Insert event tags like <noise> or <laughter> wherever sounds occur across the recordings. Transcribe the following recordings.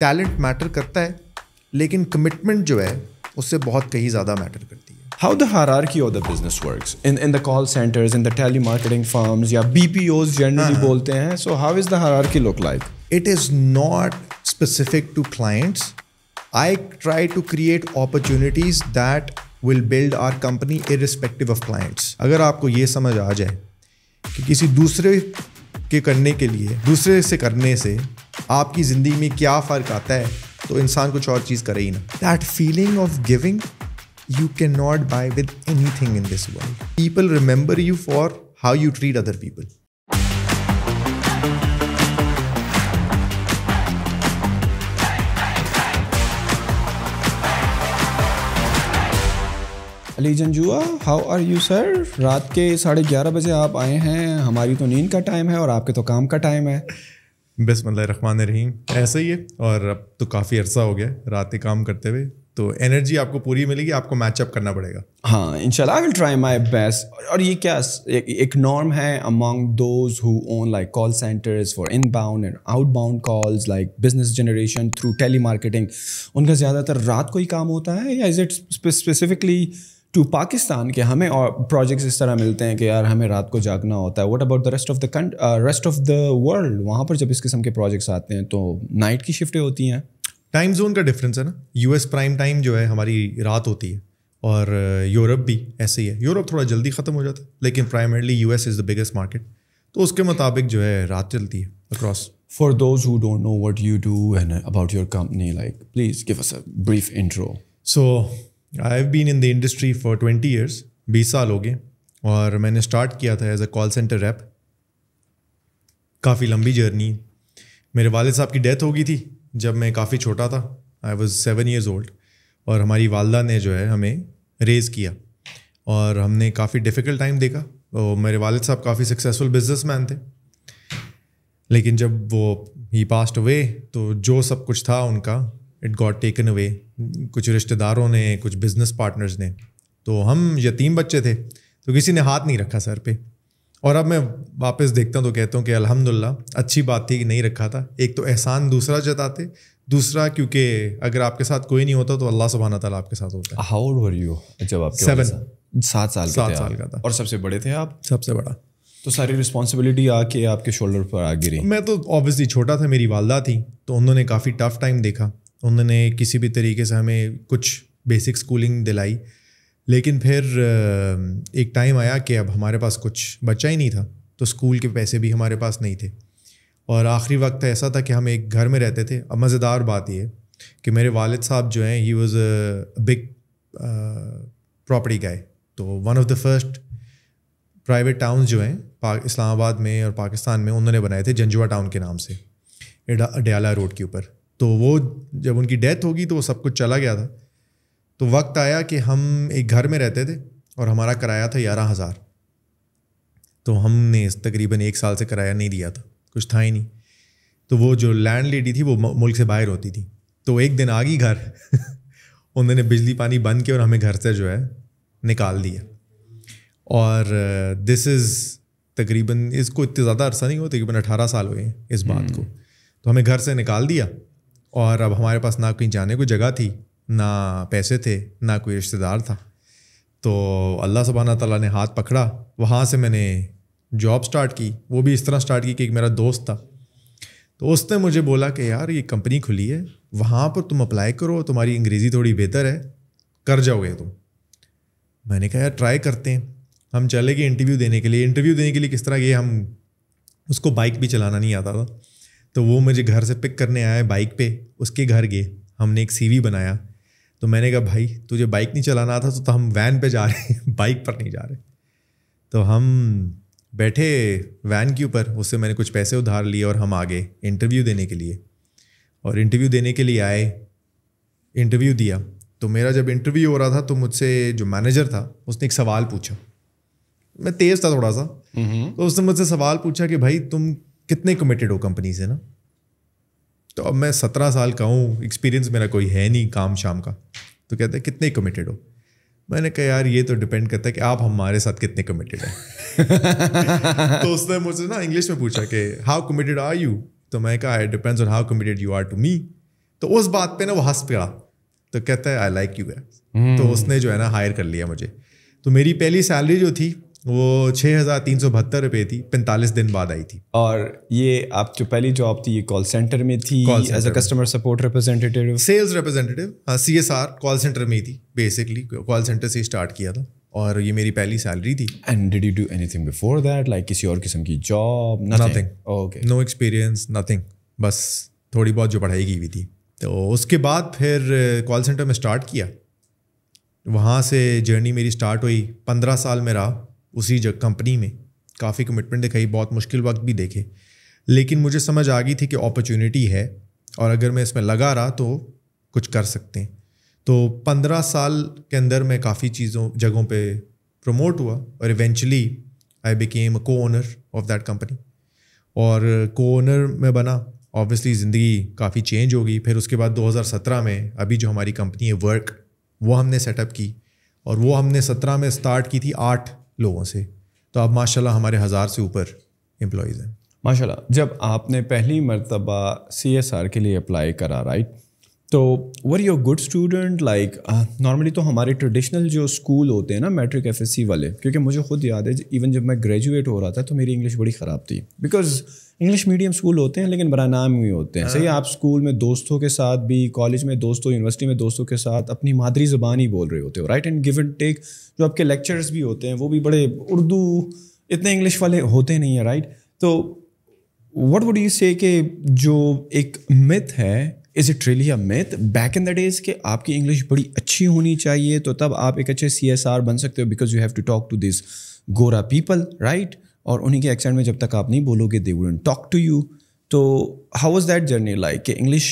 Talent matter करता है लेकिन कमिटमेंट जो है उससे बहुत कहीं ज़्यादा मैटर करती है how the hierarchy of the business work in in the call centres in the telemarketing firm या बी पी ओज जनरली बोलते हैं सो how is the key look like it is not specific to clients I try to create opportunities that will build our company irrespective of clients अगर आपको ये समझ आ जाए कि किसी दूसरे के करने के लिए दूसरे से करने से आपकी ज़िंदगी में क्या फ़र्क आता है तो इंसान कुछ और चीज़ करे ही ना that feeling of giving you can not buy with any thing in this world people remember you for how you treat other people Ali Janjua how are you sir रात के साढ़े ग्यारह बजे आप आए हैं हमारी तो नींद का टाइम है और आपके तो काम का टाइम है बिसमान रहीम ऐसा ही है और अब तो काफ़ी अरसा हो गया रात के काम करते हुए तो एनर्जी आपको पूरी मिलेगी आपको मैचअप करना पड़ेगा हाँ I will try my best और ये क्या एक, एक नॉर्म है among those who own like call centres for inbound and outbound calls like business generation through telemarketing उनका ज़्यादातर रात को ही काम होता है या is it specifically to Pakistan के हमें और प्रोजेक्ट्स इस तरह मिलते हैं कि यार हमें रात को जागना होता है what about the rest of the country rest of the world वहाँ पर जब इस किस्म के प्रोजेक्ट्स आते हैं तो नाइट की शिफ्टें होती हैं टाइम जोन का डिफरेंस है ना यूएस प्राइम टाइम जो है हमारी रात होती है और यूरोप uh, भी ऐसे ही है यूरोप थोड़ा जल्दी ख़त्म हो जाता है लेकिन primarily S is the biggest market तो उसके मुताबिक जो है रात चलती है across for those who don't know what you do and about your company like please give us a brief intro so I have been in the industry for twenty years बीस साल हो गए और मैंने स्टार्ट किया था as a call centre rep काफ़ी लंबी जर्नी मेरे वालद साहब की डेथ हो गई थी जब मैं काफ़ी छोटा था I was seven years old और हमारी वालदा ने जो है हमें रेज़ किया और हमने काफ़ी डिफ़िकल्ट टाइम देखा और मेरे वालद साहब काफ़ी सक्सेसफुल बिजनेस मैन थे लेकिन जब वो ही पास्ट अवे तो जो सब कुछ था उनका इट गॉट टेकन अवे कुछ रिश्तेदारों ने कुछ बिजनेस पार्टनर्स ने तो हम यतीम बच्चे थे तो किसी ने हाथ नहीं रखा सर पे और अब मैं वापस देखता हूँ तो कहता हूँ कि अलहमदिल्ला अच्छी बात थी कि नहीं रखा था एक तो एहसान दूसरा जताते दूसरा क्योंकि अगर आपके साथ कोई नहीं होता तो अल्लाह सुबहाना ताला आपके साथ होता है हाउ वर यू जब आप सेवन सात साल सात साल का था और सबसे बड़े थे आप सबसे बड़ा तो सारी रिस्पॉन्सिबिलिटी आके आपके शोल्डर पर आ गिरी मैं तो ऑब्वियसली छोटा था मेरी वालदा थी तो उन्होंने काफ़ी टफ टाइम देखा उन्होंने किसी भी तरीके से हमें कुछ बेसिक स्कूलिंग दिलाई लेकिन फिर एक टाइम आया कि अब हमारे पास कुछ बचा ही नहीं था तो स्कूल के पैसे भी हमारे पास नहीं थे और आखिरी वक्त ऐसा था कि हम एक घर में रहते थे अब मज़ेदार बात यह कि मेरे वालिद साहब जो हैं he was a big property guy तो one of the first private towns जो हैं इस्लामाबाद में और पाकिस्तान में उन्होंने बनाए थे जंजुआ टाउन के नाम से अडयाला रोड के ऊपर तो वो जब उनकी डेथ होगी तो वो सब कुछ चला गया था तो वक्त आया कि हम एक घर में रहते थे और हमारा किराया था ग्यारह हज़ार तो हमने तकरीबन एक साल से किराया नहीं दिया था कुछ था ही नहीं तो वो जो लैंड लेडी थी वो मुल्क से बाहर होती थी तो एक दिन आ गई घर <laughs> उन्होंने बिजली पानी बंद किया और हमें घर से जो है निकाल दिया और दिस इज़ तकरीबन इसको इतने ज़्यादा अरसा नहीं हुआ तकरीबन अठारह साल हुए इस बात को हम्म। तो हमें घर से निकाल दिया और अब हमारे पास ना कहीं जाने को जगह थी ना पैसे थे ना कोई रिश्तेदार था तो अल्लाह सुबहाना तला ने हाथ पकड़ा वहाँ से मैंने जॉब स्टार्ट की वो भी इस तरह स्टार्ट की कि एक मेरा दोस्त था तो उसने मुझे बोला कि यार ये कंपनी खुली है वहाँ पर तुम अप्लाई करो तुम्हारी अंग्रेज़ी थोड़ी बेहतर है कर जाओगे तुम मैंने कहा यार ट्राई करते हैं हम चले गए इंटरव्यू देने के लिए इंटरव्यू देने के लिए किस तरह गए हम उसको बाइक भी चलाना नहीं आता था तो वो मुझे घर से पिक करने आए बाइक पे उसके घर गए हमने एक सीवी बनाया तो मैंने कहा भाई तुझे बाइक नहीं चलाना था तो, तो हम वैन पे जा रहे हैं बाइक <laughs> पर नहीं जा रहे तो हम बैठे वैन के ऊपर उससे मैंने कुछ पैसे उधार लिए और हम आ गए इंटरव्यू देने के लिए और इंटरव्यू देने के लिए आए इंटरव्यू दिया तो मेरा जब इंटरव्यू हो रहा था तो मुझसे जो मैनेजर था उसने एक सवाल पूछा मैं तेज़ था थोड़ा सा हम्म। तो उसने मुझसे सवाल पूछा कि भाई तुम कितने कमिटेड हो कंपनी से ना तो अब मैं सत्रह साल का हूँ एक्सपीरियंस मेरा कोई है नहीं काम शाम का तो कहते हैं कितने कमिटेड हो मैंने कहा यार ये तो डिपेंड करता है कि आप हमारे साथ कितने कमिटेड हैं <laughs> तो उसने मुझसे ना इंग्लिश में पूछा कि हाउ कमिटेड आर यू तो मैं कहा I depends on how committed you are to me तो उस बात पे ना वो हंस पड़ा तो कहता है आई लाइक यू गैस तो उसने जो है ना हायर कर लिया मुझे तो मेरी पहली सैलरी जो थी वो छः हज़ार तीन सौ बहत्तर रुपये थी पैंतालीस दिन बाद आई थी और ये आप जो पहली जॉब थी ये कॉल सेंटर में थी as a customer support representative sales representative हाँ C S R call centre में ही थी बेसिकली कॉल सेंटर से स्टार्ट किया था और ये मेरी पहली सैलरी थी and did you do anything before that like किसी और किस्म की job nothing okay no experience nothing बस थोड़ी बहुत जो पढ़ाई की हुई थी तो उसके बाद फिर कॉल uh, सेंटर में स्टार्ट किया वहाँ से जर्नी मेरी स्टार्ट हुई पंद्रह साल में रहा उसी जगह कंपनी में काफ़ी कमिटमेंट दिखाई बहुत मुश्किल वक्त भी देखे लेकिन मुझे समझ आ गई थी कि अपॉर्चुनिटी है और अगर मैं इसमें लगा रहा तो कुछ कर सकते हैं तो पंद्रह साल के अंदर मैं काफ़ी चीज़ों जगहों पे प्रमोट हुआ और eventually I became co-owner of that company और को ओनर में बना ऑब्वियसली ज़िंदगी काफ़ी चेंज हो गई फिर उसके बाद 2017 में अभी जो हमारी कंपनी है वर्क वो हमने सेटअप की और वो हमने 17 में स्टार्ट की थी आठ लोगों से तो आप माशाल्लाह हमारे हज़ार से ऊपर एम्प्लॉयज़ हैं माशाल्लाह जब आपने पहली मरतबा सी एस आर के लिए अप्लाई करा राइट तो were you good student like normally तो हमारे ट्रेडिशनल जो स्कूल होते हैं ना मैट्रिक एफ वाले क्योंकि मुझे खुद याद है इवन जब मैं ग्रेजुएट हो रहा था तो मेरी इंग्लिश बड़ी ख़राब थी बिकॉज़ इंग्लिश मीडियम स्कूल होते हैं लेकिन बरा नाम ही होते हैं सही हाँ। आप स्कूल में दोस्तों के साथ भी कॉलेज में दोस्तों यूनिवर्सिटी में दोस्तों के साथ अपनी मादरी ज़बान ही बोल रहे होते हो right and give and take जो आपके लेक्चर्स भी होते हैं वो भी बड़े उर्दू इतने इंग्लिश वाले होते नहीं हैं राइट तो वट वुड यू से कि जो एक मिथ है is it really a myth back in the days कि आपकी इंग्लिश बड़ी अच्छी होनी चाहिए तो तब आप एक अच्छे सी एस आर बन सकते हो because you have to talk to this गोरा पीपल राइट और उन्हीं के एक्सेंट में जब तक आप नहीं बोलोगे they wouldn't talk to you तो how was that journey like कि इंग्लिश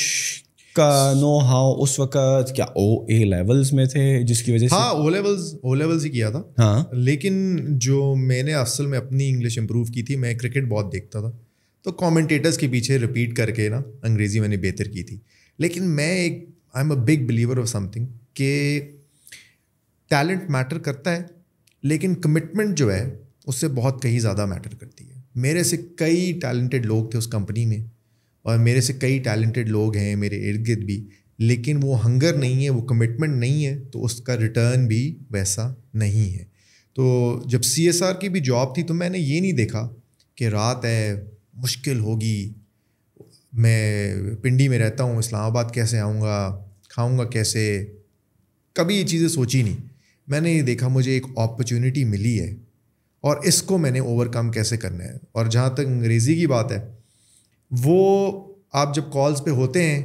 का नो हाउ उस वक्त क्या ओ ए लेवल्स में थे जिसकी वजह से हाँ ओ लेवल्स ओ लेवल्स ही किया था हाँ लेकिन जो मैंने असल में अपनी इंग्लिश इम्प्रूव की थी मैं क्रिकेट बहुत देखता था तो कॉमेंटेटर्स के पीछे रिपीट करके ना अंग्रेज़ी मैंने बेहतर की थी लेकिन मैं एक I am a big believer of something के टैलेंट मैटर करता है लेकिन कमिटमेंट जो है उससे बहुत कहीं ज़्यादा मैटर करती है मेरे से कई टैलेंटेड लोग थे उस कंपनी में और मेरे से कई टैलेंटेड लोग हैं मेरे इर्द गिर्द भी लेकिन वो हंगर नहीं है वो कमिटमेंट नहीं है तो उसका रिटर्न भी वैसा नहीं है तो जब सी की भी जॉब थी तो मैंने ये नहीं देखा कि रात है मुश्किल होगी मैं पिंडी में रहता हूँ इस्लामाबाद कैसे आऊँगा खाऊँगा कैसे कभी ये चीज़ें सोची नहीं मैंने ये देखा मुझे एक अपॉर्चुनिटी मिली है और इसको मैंने ओवरकम कैसे करना है और जहाँ तक अंग्रेज़ी की बात है वो आप जब कॉल्स पे होते हैं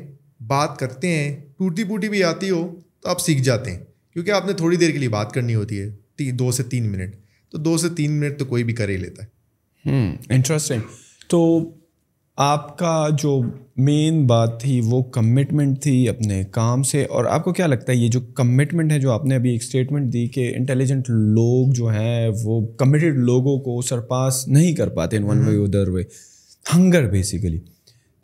बात करते हैं टूटी फूटी भी आती हो तो आप सीख जाते हैं क्योंकि आपने थोड़ी देर के लिए बात करनी होती है ती, दो से तीन मिनट तो दो से तीन मिनट तो कोई भी कर ही लेता है इंटरेस्टिंग हम्म, तो आपका जो मेन बात थी वो कमिटमेंट थी अपने काम से और आपको क्या लगता है ये जो कमिटमेंट है जो आपने अभी एक स्टेटमेंट दी कि इंटेलिजेंट लोग जो हैं वो कमिटेड लोगों को सरपास नहीं कर पाते इन वन वे उधर वे हंगर बेसिकली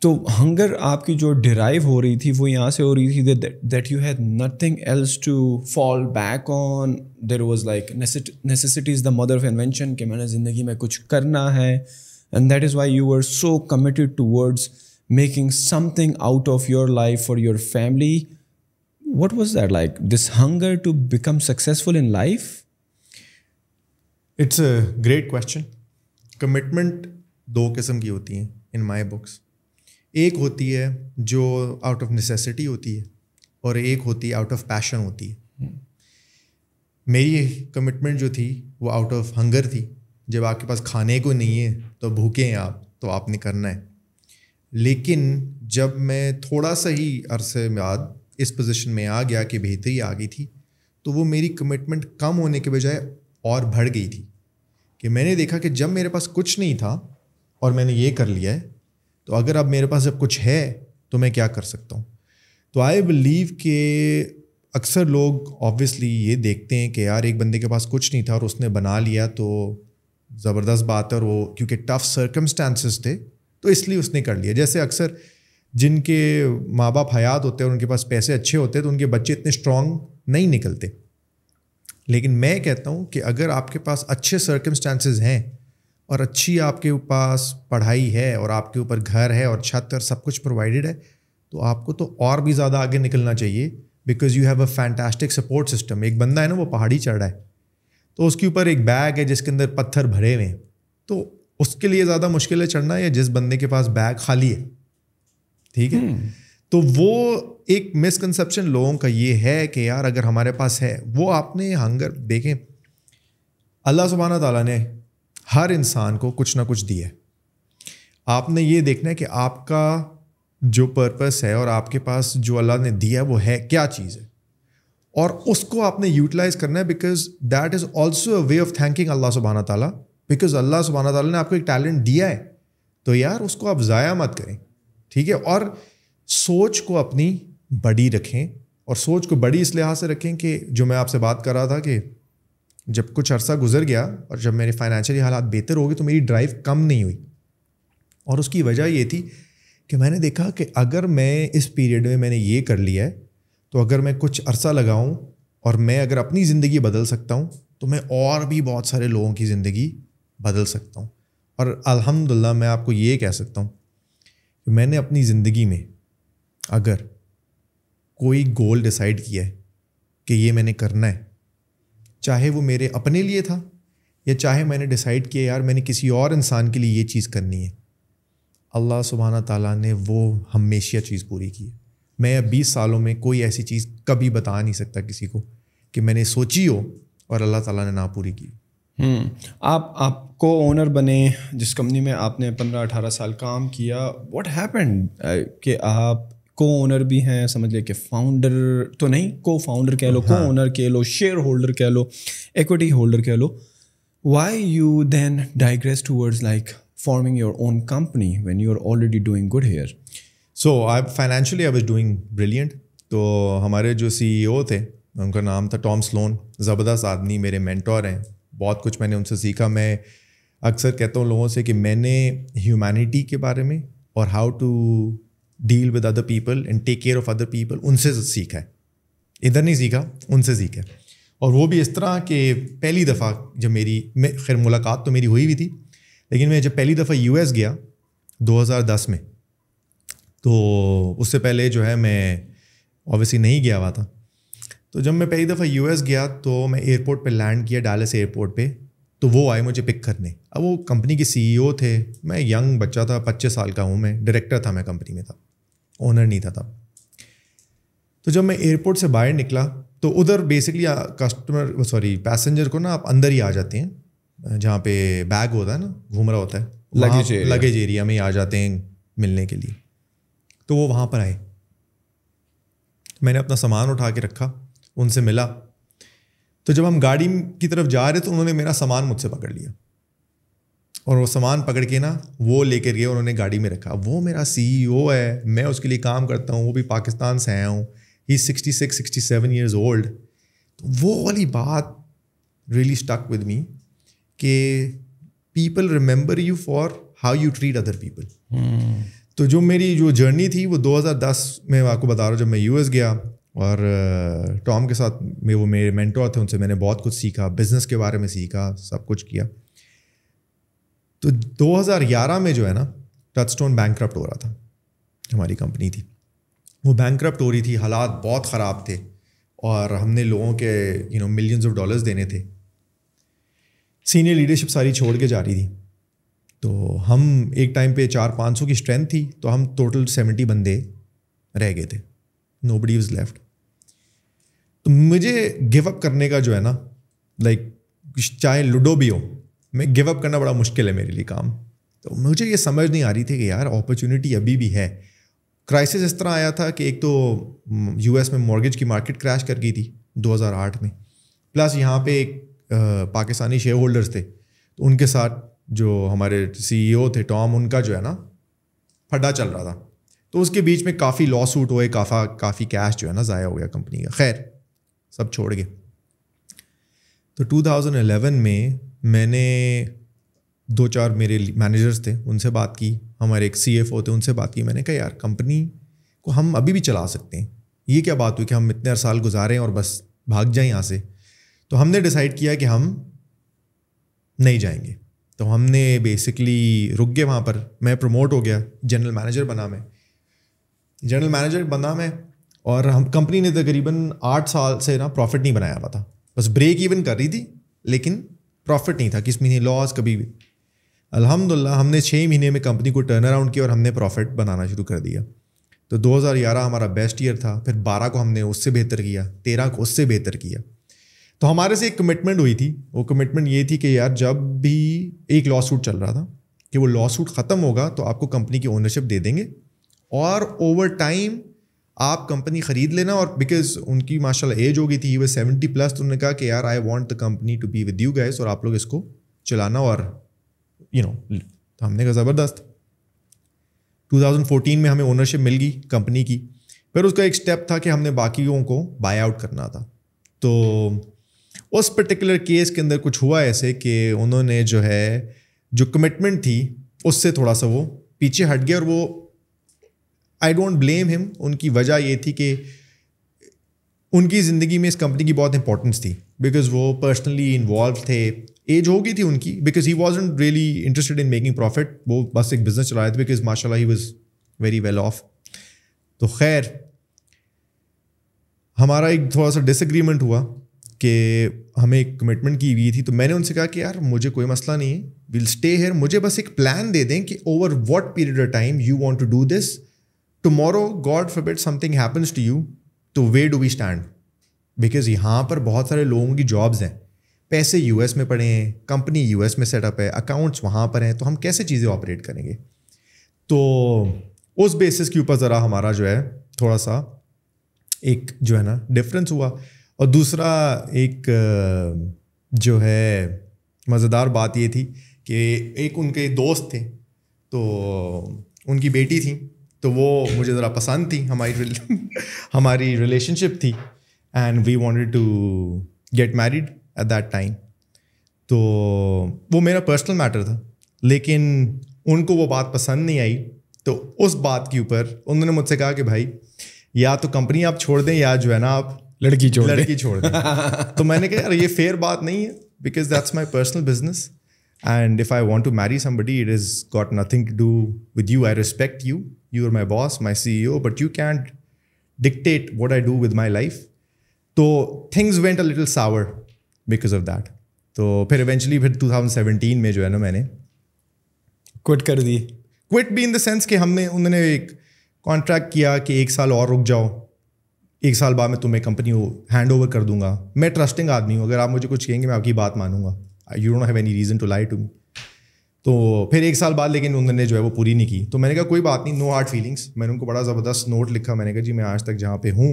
तो हंगर आपकी जो डिराइव हो रही थी वो यहाँ से हो रही थी that you had nothing else to fall back on there was like necessity is the mother of invention कि मैंने ज़िंदगी में कुछ करना है And that is why you were so committed towards making something out of your life for your family. What was that like? This hunger to become successful in life? It's a great question. Commitment दो kism ki होती हैं in my books. एक होती है jo out of necessity होती है aur ek होती है आउट ऑफ पैशन होती है मेरी commitment jo thi, wo out of hunger thi. जब आपके पास खाने को नहीं है तो भूखे हैं आप तो आपने करना है लेकिन जब मैं थोड़ा सा ही अरसे बाद इस पोजीशन में आ गया कि बेहतरी आ गई थी तो वो मेरी कमिटमेंट कम होने के बजाय और बढ़ गई थी कि मैंने देखा कि जब मेरे पास कुछ नहीं था और मैंने ये कर लिया है तो अगर अब मेरे पास जब कुछ है तो मैं क्या कर सकता हूँ तो आई बिलीव के अक्सर लोग ऑब्वियसली ये देखते हैं कि यार एक बंदे के पास कुछ नहीं था और उसने बना लिया तो ज़बरदस्त बात है और वो क्योंकि टफ सर्कमस्टांसिस थे तो इसलिए उसने कर लिया जैसे अक्सर जिनके माँ बाप हयात होते हैं और उनके पास पैसे अच्छे होते हैं तो उनके बच्चे इतने स्ट्रांग नहीं निकलते लेकिन मैं कहता हूँ कि अगर आपके पास अच्छे सर्कमस्टांसिस हैं और अच्छी आपके पास पढ़ाई है और आपके ऊपर घर है और छत और सब कुछ प्रोवाइडेड है तो आपको तो और भी ज़्यादा आगे निकलना चाहिए because you have a fantastic support system एक बंदा है ना वो पहाड़ी चढ़ रहा है तो उसके ऊपर एक बैग है जिसके अंदर पत्थर भरे हुए हैं तो उसके लिए ज़्यादा मुश्किल है चढ़ना या जिस बंदे के पास बैग खाली है ठीक है हम्म। तो वो एक मिसकनसप्शन लोगों का ये है कि यार अगर हमारे पास है वो आपने हंगर देखें अल्लाह सुबहाना तला ने हर इंसान को कुछ ना कुछ दिया है आपने ये देखना है कि आपका जो पर्पस है और आपके पास जो अल्लाह ने दिया है वो है क्या चीज़ है और उसको आपने यूटिलाइज करना है because that is also a way of thanking अल्लाह सुबहाना तला बिकॉज अल्लाह सुबहाना तला ने आपको एक टैलेंट दिया है तो यार उसको आप ज़ाया मत करें ठीक है और सोच को अपनी बड़ी रखें और सोच को बड़ी इस लिहाज से रखें कि जो मैं आपसे बात कर रहा था कि जब कुछ अरसा गुजर गया और जब मेरे फाइनेंशियली हालात बेहतर हो गए तो मेरी ड्राइव कम नहीं हुई और उसकी वजह ये थी कि मैंने देखा कि अगर मैं इस पीरियड में मैंने ये कर लिया है तो अगर मैं कुछ अरसा लगाऊँ और मैं अगर अपनी ज़िंदगी बदल सकता हूँ तो मैं और भी बहुत सारे लोगों की ज़िंदगी बदल सकता हूँ और अल्हम्दुलिल्लाह मैं आपको ये कह सकता हूँ कि मैंने अपनी ज़िंदगी में अगर कोई गोल डिसाइड किया है कि ये मैंने करना है चाहे वो मेरे अपने लिए था या चाहे मैंने डिसाइड किया यार मैंने किसी और इंसान के लिए ये चीज़ करनी है अल्लाह सुबहाना ताला ने वो हमेशा चीज़ पूरी की है मैं अब बीस सालों में कोई ऐसी चीज़ कभी बता नहीं सकता किसी को कि मैंने सोची हो और अल्लाह ताला ने ना पूरी की हम्म, आप आपको ओनर बने जिस कंपनी में आपने पंद्रह अठारह साल काम किया व्हाट हैपेंड कि आप को ओनर भी हैं समझ लिया कि फाउंडर तो नहीं को फाउंडर कह लो हाँ. को ओनर कह लो शेयर होल्डर कह लो इक्विटी होल्डर कह लो why you then digress towards like forming your own company when you are already doing good here so I financially I was doing brilliant तो हमारे जो सी e थे उनका नाम था टॉम स्लोन ज़बरदस्त आदमी मेरे मैंटोर हैं बहुत कुछ मैंने उनसे सीखा मैं अक्सर कहता हूँ लोगों से कि मैंने ह्यूमैनिटी के बारे में और how to deal with other people and take care of other people उनसे सीखा है इधर नहीं सीखा उनसे सीखा है और वो भी इस तरह के पहली दफ़ा जब मेरी खैर मुलाकात तो मेरी हुई भी थी लेकिन मैं जब पहली दफ़ा यू गया 2010 में तो उससे पहले जो है मैं ऑब्वियसली नहीं गया हुआ था तो जब मैं पहली दफ़ा यूएस गया तो मैं एयरपोर्ट पे लैंड किया डालस एयरपोर्ट पे तो वो आए मुझे पिक करने अब वो कंपनी के सीईओ e थे मैं यंग बच्चा था पच्चीस साल का हूँ मैं डायरेक्टर था मैं कंपनी में था ओनर नहीं था तब तो जब मैं एयरपोर्ट से बाहर निकला तो उधर बेसिकली कस्टमर सॉरी पैसेंजर को ना आप अंदर ही आ जाते हैं जहाँ पे बैग होता है ना घूम रहा होता है लगेज लगेज एरिया में ही आ जाते हैं मिलने के लिए तो वो वहाँ पर आए मैंने अपना सामान उठा के रखा उनसे मिला तो जब हम गाड़ी की तरफ जा रहे तो उन्होंने मेरा सामान मुझसे पकड़ लिया और वो सामान पकड़ के ना वो लेकर गए उन्होंने गाड़ी में रखा वो मेरा सीईओ e है मैं उसके लिए काम करता हूँ वो भी पाकिस्तान से आया हूँ ही sixty six sixty seven years old तो वो वाली बात रियली स्टक विद मी कि people remember you for how you treat other people तो जो मेरी जो जर्नी थी वो 2010 में आपको बता रहा हूँ जब मैं यूएस गया और टॉम के साथ में वो मेरे मेंटोर थे उनसे मैंने बहुत कुछ सीखा बिज़नेस के बारे में सीखा सब कुछ किया तो 2011 में जो है ना टच स्टोन बैंक हो रहा था हमारी कंपनी थी वो बैंक हो रही थी हालात बहुत ख़राब थे और हमने लोगों के you know millions of dollars देने थे सीनियर लीडरशिप सारी छोड़ के जा रही थी तो हम एक टाइम पे चार पाँच सौ की स्ट्रेंथ थी तो हम टोटल सेवेंटी बंदे रह गए थे नो बडी इज़ लेफ्ट तो मुझे गिव अप करने का जो है ना लाइक चाहे लूडो भी हो मैं गिव अप करना बड़ा मुश्किल है मेरे लिए काम तो मुझे ये समझ नहीं आ रही थी कि यार अपॉर्चुनिटी अभी भी है क्राइसिस इस तरह आया था कि एक तो यूएस हम्म, में मॉर्गेज की मार्केट क्रैश कर गई थी 2008 में प्लस यहाँ पे एक पाकिस्तानी शेयर होल्डर्स थे तो उनके साथ जो हमारे सीईओ e थे टॉम उनका जो है ना फड्डा चल रहा था तो उसके बीच में काफ़ी लॉ सूट हुए काफ़ा काफ़ी कैश जो है ना ज़ाया हो गया कंपनी का खैर सब छोड़ गए तो 2011 में मैंने दो चार मेरे मैनेजर्स थे उनसे बात की हमारे एक सी थे उनसे बात की मैंने कहा यार कंपनी को हम अभी भी चला सकते हैं ये क्या बात हुई कि हम इतने हर साल गुजारें और बस भाग जाएं यहाँ से तो हमने डिसाइड किया कि हम नहीं जाएंगे तो हमने बेसिकली रुक गए वहाँ पर मैं प्रमोट हो गया जनरल मैनेजर बना मैं जनरल मैनेजर बना मैं और हम कंपनी ने तकरीबन आठ साल से ना प्रॉफिट नहीं बनाया हुआ था बस ब्रेक इवन कर रही थी लेकिन प्रॉफिट नहीं था किस महीने लॉस कभी भी अल्हम्दुलिल्लाह हमने छः महीने में कंपनी को टर्न अराउंड किया और हमने प्रॉफिट बनाना शुरू कर दिया तो 2011 हमारा बेस्ट ईयर था फिर 12 को हमने उससे बेहतर किया 13 को उससे बेहतर किया तो हमारे से एक कमिटमेंट हुई थी वो कमिटमेंट ये थी कि यार जब भी एक लॉ सूट चल रहा था कि वो लॉ सूट ख़त्म होगा तो आपको कंपनी की ओनरशिप दे देंगे और ओवर टाइम आप कंपनी ख़रीद लेना और बिकॉज उनकी माशाल्लाह एज हो गई थी वह सेवेंटी प्लस तो उन्होंने कहा कि यार I want the company to be with you guys और आप लोग इसको चलाना और यू you नो know, तो हमने कहा ज़बरदस्त 2014 में हमें ओनरशिप मिल गई कंपनी की फिर उसका एक स्टेप था कि हमने बाकियों को बाय आउट करना था तो उस पर्टिकुलर केस के अंदर कुछ हुआ ऐसे कि उन्होंने जो है जो कमिटमेंट थी उससे थोड़ा सा वो पीछे हट गया और वो आई डोंट ब्लेम हिम उनकी वजह ये थी कि उनकी ज़िंदगी में इस कंपनी की बहुत इंपॉर्टेंस थी बिकॉज वो पर्सनली इन्वॉल्व थे एज हो गई थी उनकी because he was really interested in making profit वो बस एक बिजनेस चला रहे थे बिकॉज माशा he was very well off तो खैर हमारा एक थोड़ा सा डिसग्रीमेंट हुआ कि हमें एक कमिटमेंट की हुई थी तो मैंने उनसे कहा कि यार मुझे कोई मसला नहीं है विल स्टे हेयर मुझे बस एक प्लान दे दें कि over what period of time you want to do this tomorrow God forbid something happens to you तो where do we stand because यहाँ पर बहुत सारे लोगों की जॉब्स हैं पैसे यू एस में पड़े हैं कंपनी यू एस में सेटअप है अकाउंट्स वहाँ पर हैं तो हम कैसे चीज़ें ऑपरेट करेंगे तो उस बेसिस के ऊपर ज़रा हमारा जो है थोड़ा सा एक जो है ना डिफरेंस हुआ और दूसरा एक जो है मज़ेदार बात ये थी कि एक उनके दोस्त थे तो उनकी बेटी थी तो वो मुझे ज़रा पसंद थी हमारी <laughs> हमारी रिलेशनशिप थी and we wanted to get married at that time तो वो मेरा पर्सनल मैटर था लेकिन उनको वो बात पसंद नहीं आई तो उस बात के ऊपर उन्होंने मुझसे कहा कि भाई या तो कंपनी आप छोड़ दें या जो है ना आप लड़की छोड़ लड़की छोड़ तो मैंने कहा यार ये फेयर बात नहीं है because that's my personal business and if I want to marry somebody it is got nothing to do with you I respect you you are my boss my C E O but you can't dictate what I do with my life तो things went a little sour because of that तो फिर eventually फिर two thousand seventeen में जो है ना मैंने quit कर दी क्विट भी इन द सेंस कि हमने उन्होंने एक कॉन्ट्रैक्ट किया कि एक साल और रुक जाओ एक साल बाद में तुम्हें कंपनी हैंड ओवर कर दूंगा मैं ट्रस्टिंग आदमी हूँ अगर आप मुझे कुछ कहेंगे मैं आपकी बात मानूंगा you don't have any reason to lie to me तो फिर एक साल बाद लेकिन उन्होंने जो है वो पूरी नहीं की तो मैंने कहा कोई बात नहीं नो हार्ड फीलिंग्स मैंने उनको बड़ा ज़बरदस्त नोट लिखा मैंने कहा जी मैं आज तक जहाँ पे हूँ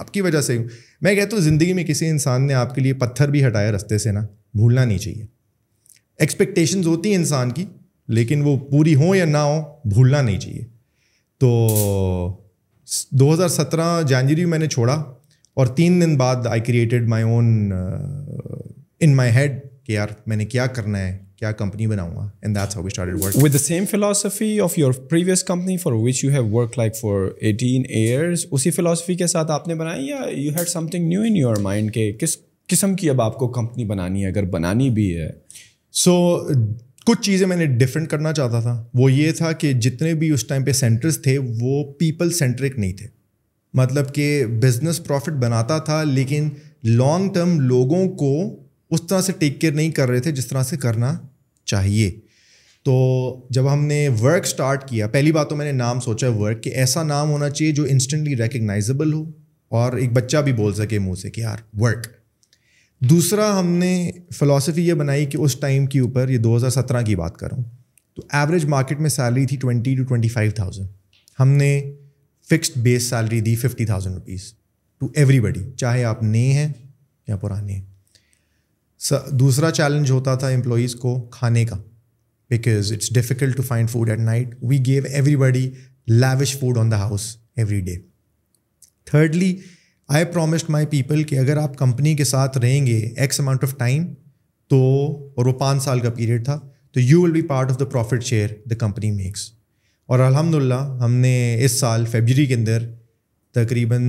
आपकी वजह से हूँ मैं कहता हूँ ज़िंदगी में किसी इंसान ने आपके लिए पत्थर भी हटाया रस्ते से ना भूलना नहीं चाहिए एक्सपेक्टेशन होती हैं इंसान की लेकिन वो पूरी हों या ना हो भूलना नहीं चाहिए तो 2017 जनवरी मैंने छोड़ा और तीन दिन बाद I created my own in my head कि यार मैंने क्या करना है क्या कंपनी बनाऊंगा and that's how we started work with the same philosophy of your previous company for which you have work like for 18 years उसी फिलॉसफी के साथ आपने बनाई या you had something new in your mind के किस किस्म की अब आपको कंपनी बनानी है अगर बनानी भी है सो so, कुछ चीज़ें मैंने डिफरेंट करना चाहता था वो ये था कि जितने भी उस टाइम पे सेंटर्स थे वो पीपल सेंट्रिक नहीं थे मतलब कि बिज़नेस प्रॉफिट बनाता था लेकिन लॉन्ग टर्म लोगों को उस तरह से टेक केयर नहीं कर रहे थे जिस तरह से करना चाहिए तो जब हमने वर्क स्टार्ट किया पहली बात तो मैंने नाम सोचा वर्क कि ऐसा नाम होना चाहिए जो इंस्टेंटली रिकग्नाइजेबल हो और एक बच्चा भी बोल सके मुँह से कि यार वर्क दूसरा हमने फिलोसफी ये बनाई कि उस टाइम के ऊपर ये 2017 की बात करूँ तो एवरेज मार्केट में सैलरी थी 20 टू 25,000 हमने फिक्स्ड बेस सैलरी दी 50,000 थाउजेंड रुपीज़ टू एवरीबडी चाहे आप नए हैं या पुराने हैं दूसरा चैलेंज होता था एम्प्लॉयज़ को खाने का because it's difficult to find food at night we gave everybody lavish food on the house every day thirdly I promised my people कि अगर आप कंपनी के साथ रहेंगे एक्स अमाउंट ऑफ टाइम तो और वो पाँच साल का पीरियड था तो you will be part of the profit share the company makes और अल्हम्दुलिल्लाह हमने इस साल फेबररी के अंदर तकरीबन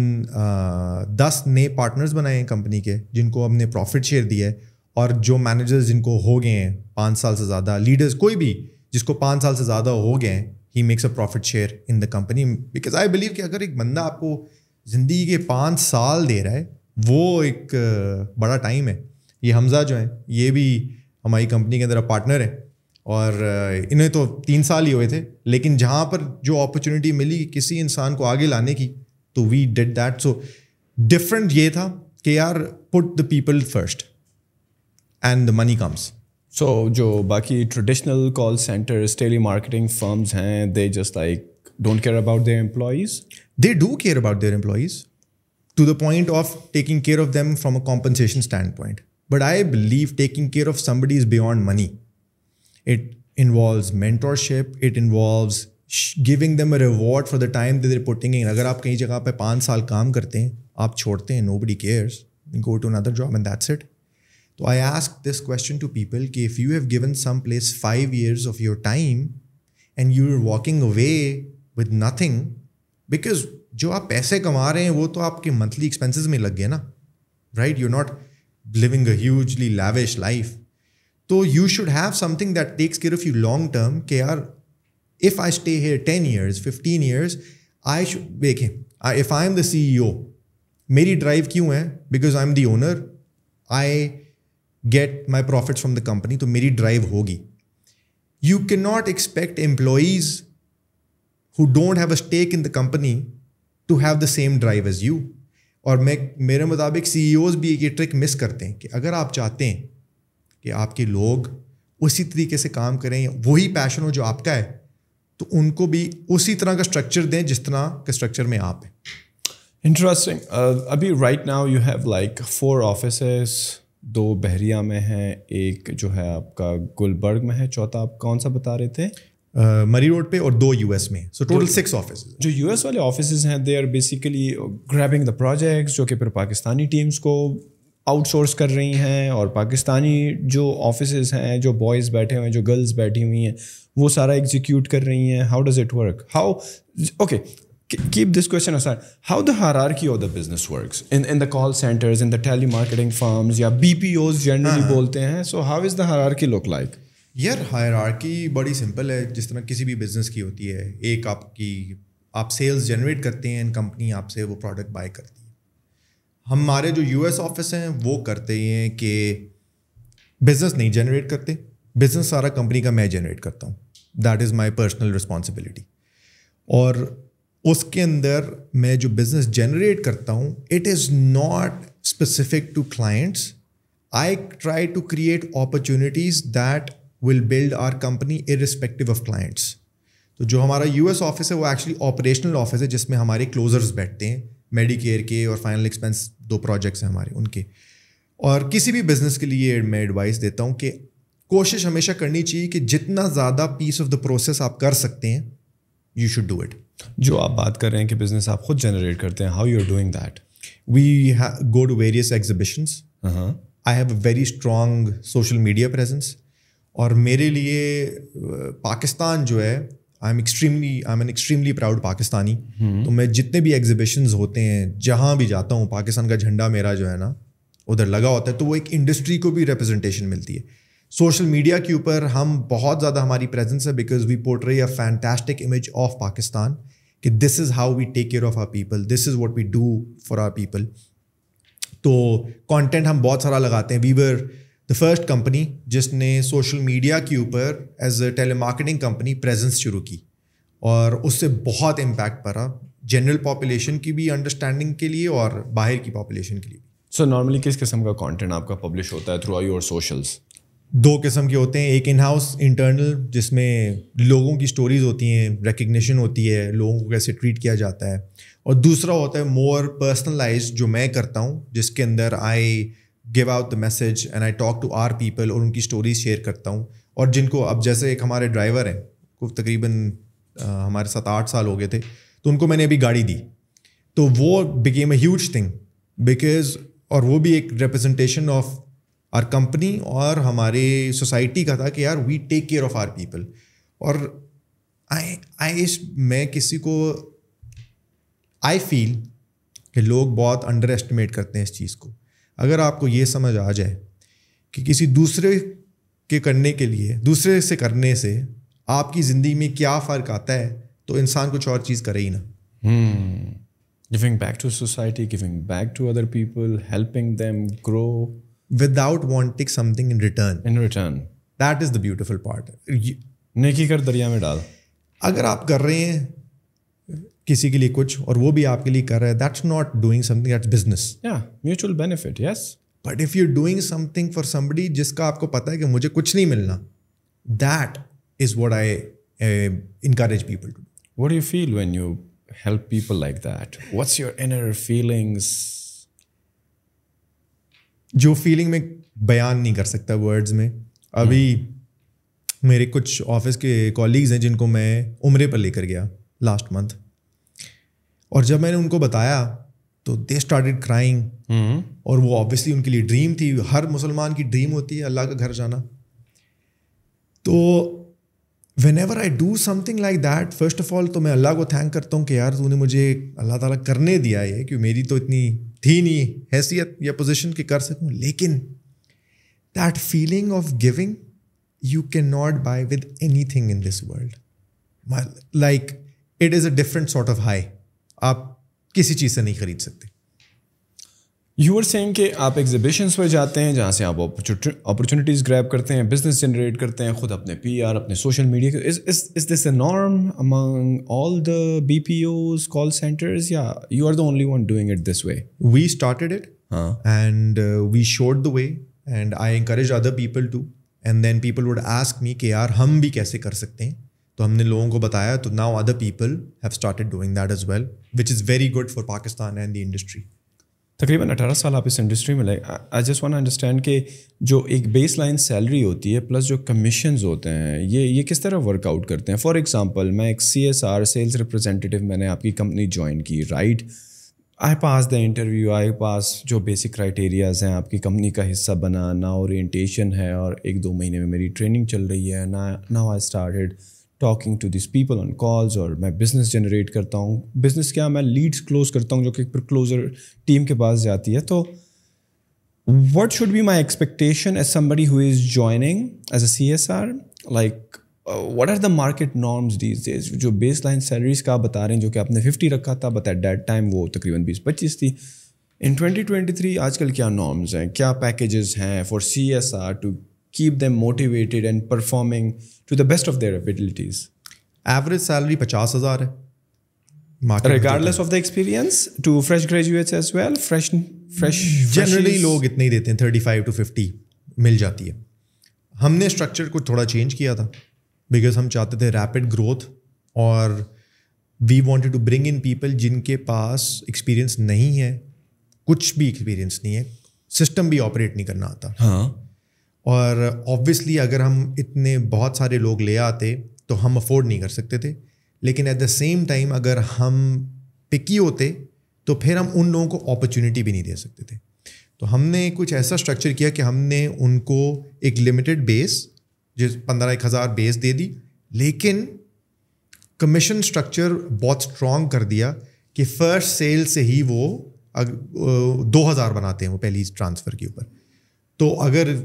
दस नए पार्टनर्स बनाए हैं कंपनी के जिनको हमने प्रॉफिट शेयर दिया है और जो मैनेजर्स जिनको हो गए हैं पाँच साल से ज़्यादा लीडर्स कोई भी जिसको पाँच साल से ज़्यादा हो गए हैं he makes a profit share in the company because I believe कि अगर एक बंदा आपको ज़िंदगी के पाँच साल दे रहा है वो एक बड़ा टाइम है ये हमजा जो हैं ये भी हमारी कंपनी के अंदर पार्टनर है और इन्हें तो तीन साल ही हुए थे लेकिन जहाँ पर जो अपॉर्चुनिटी मिली किसी इंसान को आगे लाने की तो we did that so different ये था कि यार put the people first and the money comes so जो बाकी traditional call centres telemarketing firms हैं they just like don't care about their employees they do care about their employees to the point of taking care of them from a compensation standpoint. But I believe taking care of somebody is beyond money. It involves mentorship, it involves giving them a reward for the time they are putting in अगर आप you जगह पे पाँच साल काम करते हैं आप छोड़ते हैं nobody cares go to another job and that's it तो I ask this you to people कि if you have given some place five years of your time and because जो आप पैसे कमा रहे हैं वो तो आपके मंथली एक्सपेंसेस में लग गए ना right you not living a lavish life तो you should have something that takes care of you long term के आर if I stay here ten years fifteen years I should देखें if I am the C E O मेरी drive क्यों है because I am the owner I get my profits from the company तो मेरी drive होगी you can not expect employees who don't have a stake in the company to have the same drive as you और मैं मेरे मुताबिक सी e भी ये trick miss करते हैं कि अगर आप चाहते हैं कि आपके लोग उसी तरीके से काम करें वही पैशन हो जो आपका है तो उनको भी उसी तरह का स्ट्रक्चर दें जिस तरह के स्ट्रक्चर में आप हैं इंटरेस्टिंग uh, अभी right now you have like four office दो बहरिया में हैं एक जो है आपका गुलबर्ग में है चौथा आप कौन सा बता रहे थे मरी रोड पे और दो यू एस में सो टोटल सिक्स ऑफिस जो यू एस वाले ऑफिस हैं they are basically grabbing the project जो कि फिर पाकिस्तानी टीम्स को आउटसोर्स कर रही हैं और पाकिस्तानी जो ऑफिस हैं जो बॉयज़ बैठे हुए हैं जो गर्ल्स बैठी हुई हैं वो सारा एग्जीक्यूट कर रही हैं how does it work how okay keep this question असर how the hierarchy or the business work in in the call centres in the telemarketing firm या बी पी ओज जनरली बोलते हैं सो how is the hierarchy look like यार hierarchy बड़ी simple है जिस तरह किसी भी बिजनेस की होती है एक आपकी आप सेल्स जनरेट करते हैं कंपनी आपसे वो प्रोडक्ट बाय करती है हमारे जो यूएस ऑफिस हैं वो करते हैं कि बिजनेस नहीं जनरेट करते बिजनेस सारा कंपनी का मैं जनरेट करता हूँ that is my personal responsibility और उसके अंदर मैं जो बिजनेस जनरेट करता हूँ it is not specific to clients I try to create opportunities that will build our company respective of clients तो जो हमारा यू एस ऑफिस है वो एक्चुअली ऑपरेशनल ऑफिस है जिसमें हमारे क्लोजर्स बैठते हैं मेडिकेयर के और फाइनल एक्सपेंस दो प्रोजेक्ट्स हैं हमारे उनके और किसी भी बिजनेस के लिए मैं एडवाइस देता हूँ कि कोशिश हमेशा करनी चाहिए कि जितना ज़्यादा पीस ऑफ द प्रोसेस आप कर सकते हैं यू शुड डू इट जो आप बात कर रहे हैं कि बिजनेस आप खुद जनरेट करते हैं how you are doing that we go to various exhibitions I have a very strong social media presence और मेरे लिए पाकिस्तान जो है I am extremely I am an extremely proud Pakistani hmm. तो मैं जितने भी एग्जिबिशन होते हैं जहाँ भी जाता हूँ पाकिस्तान का झंडा मेरा जो है ना उधर लगा होता है तो वो एक इंडस्ट्री को भी रिप्रेजेंटेशन मिलती है सोशल मीडिया के ऊपर हम बहुत ज़्यादा हमारी प्रेजेंस है because we portray a fantastic image of Pakistan कि this is how we take care of our people this is what we do for our people तो कॉन्टेंट हम बहुत सारा लगाते हैं we were the first company जिसने social media के ऊपर as a telemarketing company presence शुरू की और उससे बहुत इम्पैक्ट पड़ा जनरल पॉपुलेशन की भी अंडरस्टैंडिंग के लिए और बाहर की पॉपुलेशन के लिए सो so, नॉर्मली किस किस्म का कंटेंट आपका पब्लिश होता है थ्रू योर सोशल्स दो किस्म के होते हैं एक इन हाउस इंटरनल जिसमें लोगों की स्टोरीज होती हैं रिकग्निशन होती है लोगों को कैसे ट्रीट किया जाता है और दूसरा होता है मोर पर्सनलाइज जो मैं करता हूँ जिसके अंदर I give out the message and I talk to our people और उनकी स्टोरीज शेयर करता हूँ और जिनको अब जैसे एक हमारे ड्राइवर हैं को तकरीबन हमारे साथ आठ साल हो गए थे तो उनको मैंने अभी गाड़ी दी तो वो became a huge thing because और वो भी एक रिप्रेजेंटेशन ऑफ आर कंपनी और हमारे सोसाइटी का था कि यार we take care of our people और आई आई मैं किसी को आई फील कि लोग बहुत अंडर एस्टिमेट करते हैं इस चीज़ को अगर आपको ये समझ आ जाए कि किसी दूसरे के करने के लिए दूसरे से करने से आपकी ज़िंदगी में क्या फ़र्क आता है तो इंसान कुछ और चीज़ करे ही ना giving back to society giving back to other people helping them grow without wanting something in return in return that is the beautiful part नेकी कर दरिया में डाल अगर आप कर रहे हैं किसी के लिए कुछ और वो भी आपके लिए कर रहा है that's not doing something that's business या mutual benefit yes but if you doing something for somebody जिसका आपको पता है कि मुझे कुछ नहीं मिलना that is what I encourage people to what you feel when you help people like that what's your inner feelings जो फीलिंग में बयान नहीं कर सकता वर्ड्स में अभी मेरे कुछ ऑफिस के कॉलीग्स हैं जिनको मैं उम्र पर लेकर गया लास्ट मंथ और जब मैंने उनको बताया तो दे स्टार्टेड क्राइंग और वो ऑब्वियसली उनके लिए ड्रीम थी हर मुसलमान की ड्रीम होती है अल्लाह का घर जाना तो whenever I do something like that first of all तो मैं अल्लाह को थैंक करता हूँ कि यार तूने मुझे अल्लाह ताला करने दिया है कि मेरी तो इतनी थी नहीं हैसियत या पोजिशन की कर सकूँ लेकिन that feeling of giving you can not buy with any thing in this world like it is a different sort of high आप किसी चीज़ से नहीं खरीद सकते यू आर सेम के आप एग्जिबिशंस पर जाते हैं जहाँ से आप अपॉर्चुनिटीज़ ग्रैप करते हैं बिजनेस जनरेट करते हैं खुद अपने पी आर अपने social media norm among all the B P Os call centres या you are the only one doing it this way we started it and we showed the way and I encourage other people to and then people would ask me कि यार हम भी कैसे कर सकते हैं तो हमने लोगों को बताया तो now other people have started doing that as well which is very good for Pakistan and the industry तकरीबन अठारह साल आप इस इंडस्ट्री में लाए आई जस्ट वन अंडरस्टैंड कि जो एक बेस लाइन सैलरी होती है प्लस जो कमीशन होते हैं ये ये किस तरह वर्कआउट करते हैं फॉर एग्ज़ाम्पल मैं एक C S R sales representative मैंने आपकी कंपनी ज्वाइन की right I pass the interview I pass जो बेसिक क्राइटेरियाज़ हैं आपकी कंपनी का हिस्सा बना ना ओरिएंटेशन है और एक दो महीने में मेरी ट्रेनिंग चल रही है ना now I started talking to this people on calls और मैं बिज़नेस जनरेट करता हूँ बिज़नेस क्या मैं लीड्स क्लोज करता हूँ जो कि फिर क्लोजर टीम के पास जाती है तो should be my expectation as somebody who is joining as a C S R like what are the market norms these days जो लाइन सैलरीज का बता रहे हैं जो कि आपने फिफ्टी रखा था बताया एट दैट टाइम वो तकरीबन बीस पच्चीस थी इन ट्वेंटी ट्वेंटी थ्री आजकल क्या नॉर्म्स हैं क्या पैकेजेस हैं for C S R to keep them motivated and performing to the best of their abilities average salary पचास हजार है regardless of the experience to fresh graduates as well fresh fresh generally लोग इतने ही देते हैं thirty five to fifty मिल जाती है हमने स्ट्रक्चर को थोड़ा चेंज किया था बिकॉज हम चाहते थे रैपिड ग्रोथ और we wanted to bring in people जिनके पास एक्सपीरियंस नहीं है कुछ भी एक्सपीरियंस नहीं है सिस्टम भी ऑपरेट नहीं करना आता हाँ और ऑब्वियसली अगर हम इतने बहुत सारे लोग ले आते तो हम अफोर्ड नहीं कर सकते थे लेकिन एट द सेम टाइम अगर हम पिकी होते तो फिर हम उन लोगों को अपॉर्चुनिटी भी नहीं दे सकते थे तो हमने कुछ ऐसा स्ट्रक्चर किया कि हमने उनको एक लिमिटेड बेस जिस पंद्रह एक हज़ार बेस दे दी लेकिन कमीशन स्ट्रक्चर बहुत स्ट्रॉन्ग कर दिया कि फर्स्ट सेल से ही वो अग, दो हज़ार बनाते हैं वो पहली ट्रांसफ़र के ऊपर तो अगर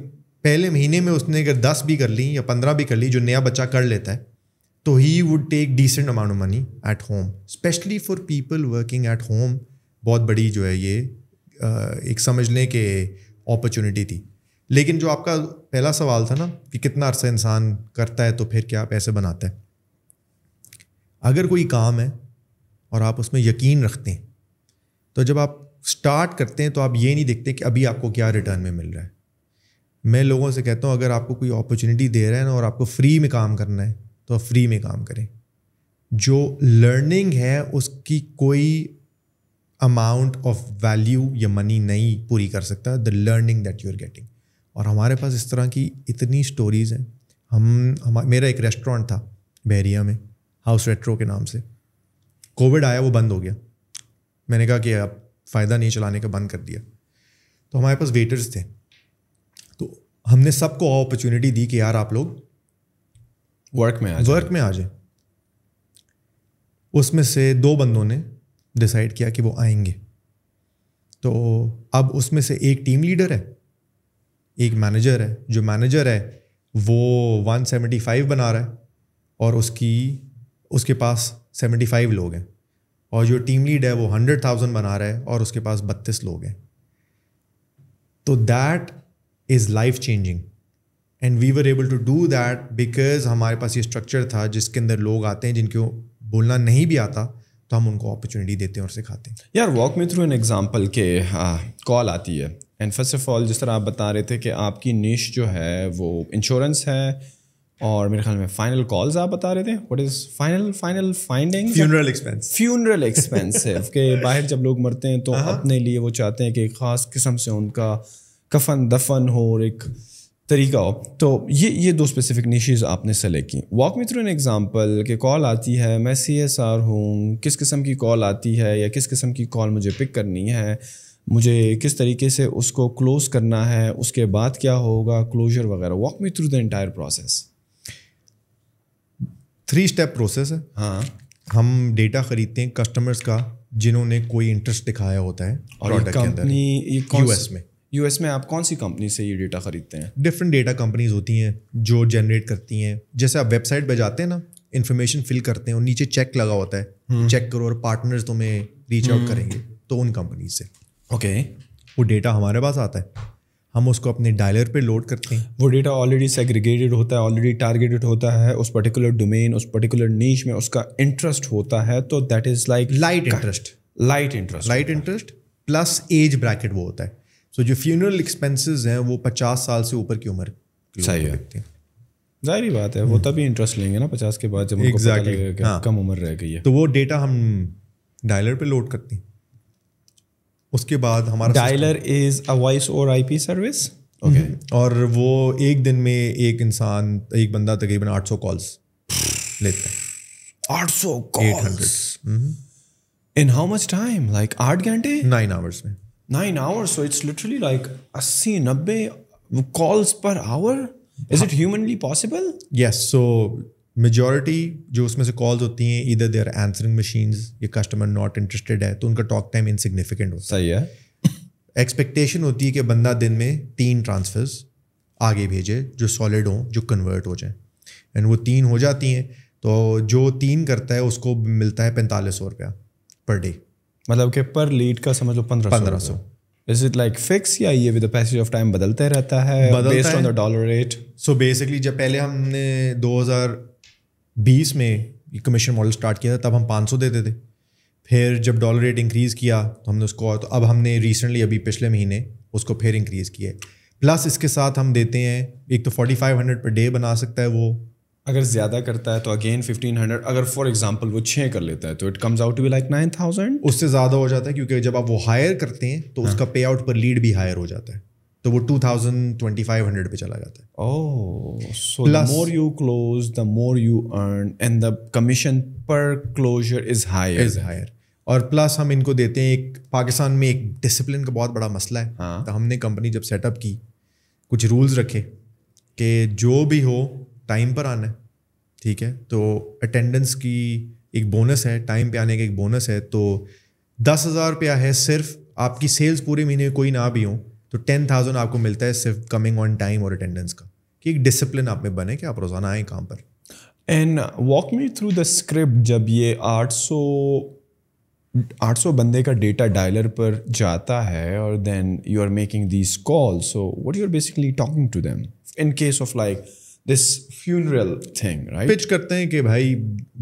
पहले महीने में उसने अगर दस भी कर ली या पंद्रह भी कर ली जो नया बच्चा कर लेता है तो he would take decent amount of money at home specially for people working at home बहुत बड़ी जो है ये एक समझ लें कि अपॉर्चुनिटी थी लेकिन जो आपका पहला सवाल था ना कि कितना अरसा इंसान करता है तो फिर क्या पैसे बनाता है अगर कोई काम है और आप उसमें यकीन रखते हैं तो जब आप स्टार्ट करते हैं तो आप ये नहीं देखते कि अभी आपको क्या रिटर्न में मिल रहा है मैं लोगों से कहता हूँ अगर आपको कोई अपॉर्चुनिटी दे रहा है ना और आपको फ्री में काम करना है तो आप फ्री में काम करें जो लर्निंग है उसकी कोई अमाउंट ऑफ वैल्यू या मनी नहीं पूरी कर सकता the learning that you are getting और हमारे पास इस तरह की इतनी स्टोरीज़ हैं हम हम मेरा एक रेस्टोरेंट था बहरिया में हाउस रेट्रो के नाम से कोविड आया वो बंद हो गया मैंने कहा कि अब फ़ायदा नहीं चलाने का बंद कर दिया तो हमारे पास वेटर्स थे हमने सबको अपॉर्चुनिटी दी कि यार आप लोग वर्क में आ वर्क में आ जाए उसमें से दो बंदों ने डिसाइड किया कि वो आएंगे तो अब उसमें से एक टीम लीडर है एक मैनेजर है जो मैनेजर है वो 175 बना रहा है और उसकी उसके पास 75 लोग हैं और जो टीम लीड है वो 100,000 बना रहा है और उसके पास 32 लोग हैं तो that is life changing and we were able to do that because हमारे पास ये स्ट्रक्चर था जिसके अंदर लोग आते हैं जिनको बोलना नहीं भी आता तो हम उनको अपॉर्चुनिटी देते हैं और सिखाते हैं यार walk me through an example के कॉल आती है एंड फर्स्ट ऑफ ऑल जिस तरह आप बता रहे थे कि आपकी निश जो है वो इंश्योरेंस है और मेरे ख्याल में फाइनल कॉल्स आप बता रहे थे what is final final finding funeral expense funeral expensive के बाहर जब लोग मरते हैं तो uh-huh. अपने लिए वो चाहते हैं कि खास किस्म से उनका कफन दफन हो और एक तरीका हो तो ये ये दो स्पेसिफिक निशेज़ आपने सेलेक्ट की walk me through an example कि कॉल आती है मैं सी एस आर हूँ किस किस्म की कॉल आती है या किस किस्म की कॉल मुझे पिक करनी है मुझे किस तरीके से उसको क्लोज़ करना है उसके बाद क्या होगा क्लोजर वगैरह walk me through the entire process three step process है हाँ हम डेटा ख़रीदते हैं कस्टमर्स का जिन्होंने कोई इंटरेस्ट दिखाया होता है और कंपनी यूएस में यूएस में आप कौन सी कंपनी से ये डेटा खरीदते हैं डिफरेंट डेटा कंपनीज होती हैं जो जनरेट करती हैं जैसे आप वेबसाइट पर जाते हैं ना इन्फॉर्मेशन फिल करते हैं और नीचे चेक लगा होता है चेक हम्म। करो और पार्टनर्स तुम्हें रीच आउट हम्म। करेंगे तो उन कंपनीज से ओके वो डेटा हमारे पास आता है हम उसको अपने डायलर पे लोड करते हैं वो डेटा ऑलरेडी सेग्रीगेटेड होता है ऑलरेडी टारगेटेड होता है उस पर्टिकुलर डोमेन उस पर्टिकुलर नीच में उसका इंटरेस्ट होता है तो that is like light interest light interest light interest plus as bracket वो होता है सो so, जो फ्यूनरल एक्सपेंसेस हैं वो पचास साल से ऊपर की उम्र सही है जाहिर बात है वो हम्म। तभी इंटरेस्ट लेंगे ना पचास के बाद जब उनको exactly. पता लगेगा हाँ. कम उम्र रह गई है तो वो डेटा हम डायलर पे लोड करते हैं उसके बाद हमारा dialer is a voice over IP service okay और वो एक दिन में एक इंसान एक बंदा तकरीबन 800 कॉल्स लेता है 800 calls in how much time like आठ घंटे नाइन आवर्स में nine hour so it's literally like अस्सी नब्बे calls per hour is it humanly possible yes so majority जो उसमें से कॉल्स होती हैं इधर देर आंसरिंग मशीन ये कस्टमर नॉट इंटरेस्टेड है तो उनका टॉक टाइम इनसिग्निफिकेंट होता सही है एक्सपेक्टेशन होती है कि बंदा दिन में तीन ट्रांसफर्स आगे भेजे जो सॉलिड हों जो कन्वर्ट हो जाएं एंड वो तीन हो जाती हैं तो जो तीन करता है उसको मिलता है पैंतालीस सौ रुपया पर डे मतलब कि पर लीड का समझ लो पंद्रह पंद्रह सौ इज इट लाइक फिक्स या ये विद पैसेज ऑफ टाइम बदलते रहता है based on the dollar rate so basically जब पहले हमने 2020 में कमीशन मॉडल स्टार्ट किया था तब हम 500 देते थे फिर जब डॉलर रेट इंक्रीज़ किया तो हमने उसको तो अब हमने रिसेंटली अभी पिछले महीने उसको फिर इंक्रीज़ किया है प्लस इसके साथ हम देते हैं एक तो हंड्रेड पर डे बना सकता है वो अगर ज़्यादा करता है तो अगेन फिफ्टीन हंड्रेड अगर फॉर एग्जाम्पल वो छः कर लेता है तो it comes out to be like nine thousand उससे ज़्यादा हो जाता है क्योंकि जब आप वो हायर करते हैं तो हाँ. उसका पे आउट पर लीड भी हायर हो जाता है तो वो two thousand twenty five hundred पे चला जाता है oh so the more you close the more you earn and the commission per closure is higher is higher और प्लस हम इनको देते हैं एक पाकिस्तान में एक डिसिप्लिन का बहुत बड़ा मसला है हाँ. तो हमने कंपनी जब सेटअप की कुछ रूल्स रखे कि जो भी हो टाइम पर आना है ठीक है तो अटेंडेंस की एक बोनस है टाइम पे आने का एक बोनस है तो दस हज़ार रुपया है सिर्फ आपकी सेल्स पूरे महीने कोई ना भी हो तो टेन थाउजेंड आपको मिलता है सिर्फ कमिंग ऑन टाइम और अटेंडेंस का कि एक डिसिप्लिन आप में बने कि आप रोज़ाना आए काम पर and walk me through the script जब ये आठ आठ 800 बंदे का डेटा डायलर पर जाता है और then you are making this call so what you are basically talking to them in case of like this funeral thing, right? Pitch करते हैं कि भाई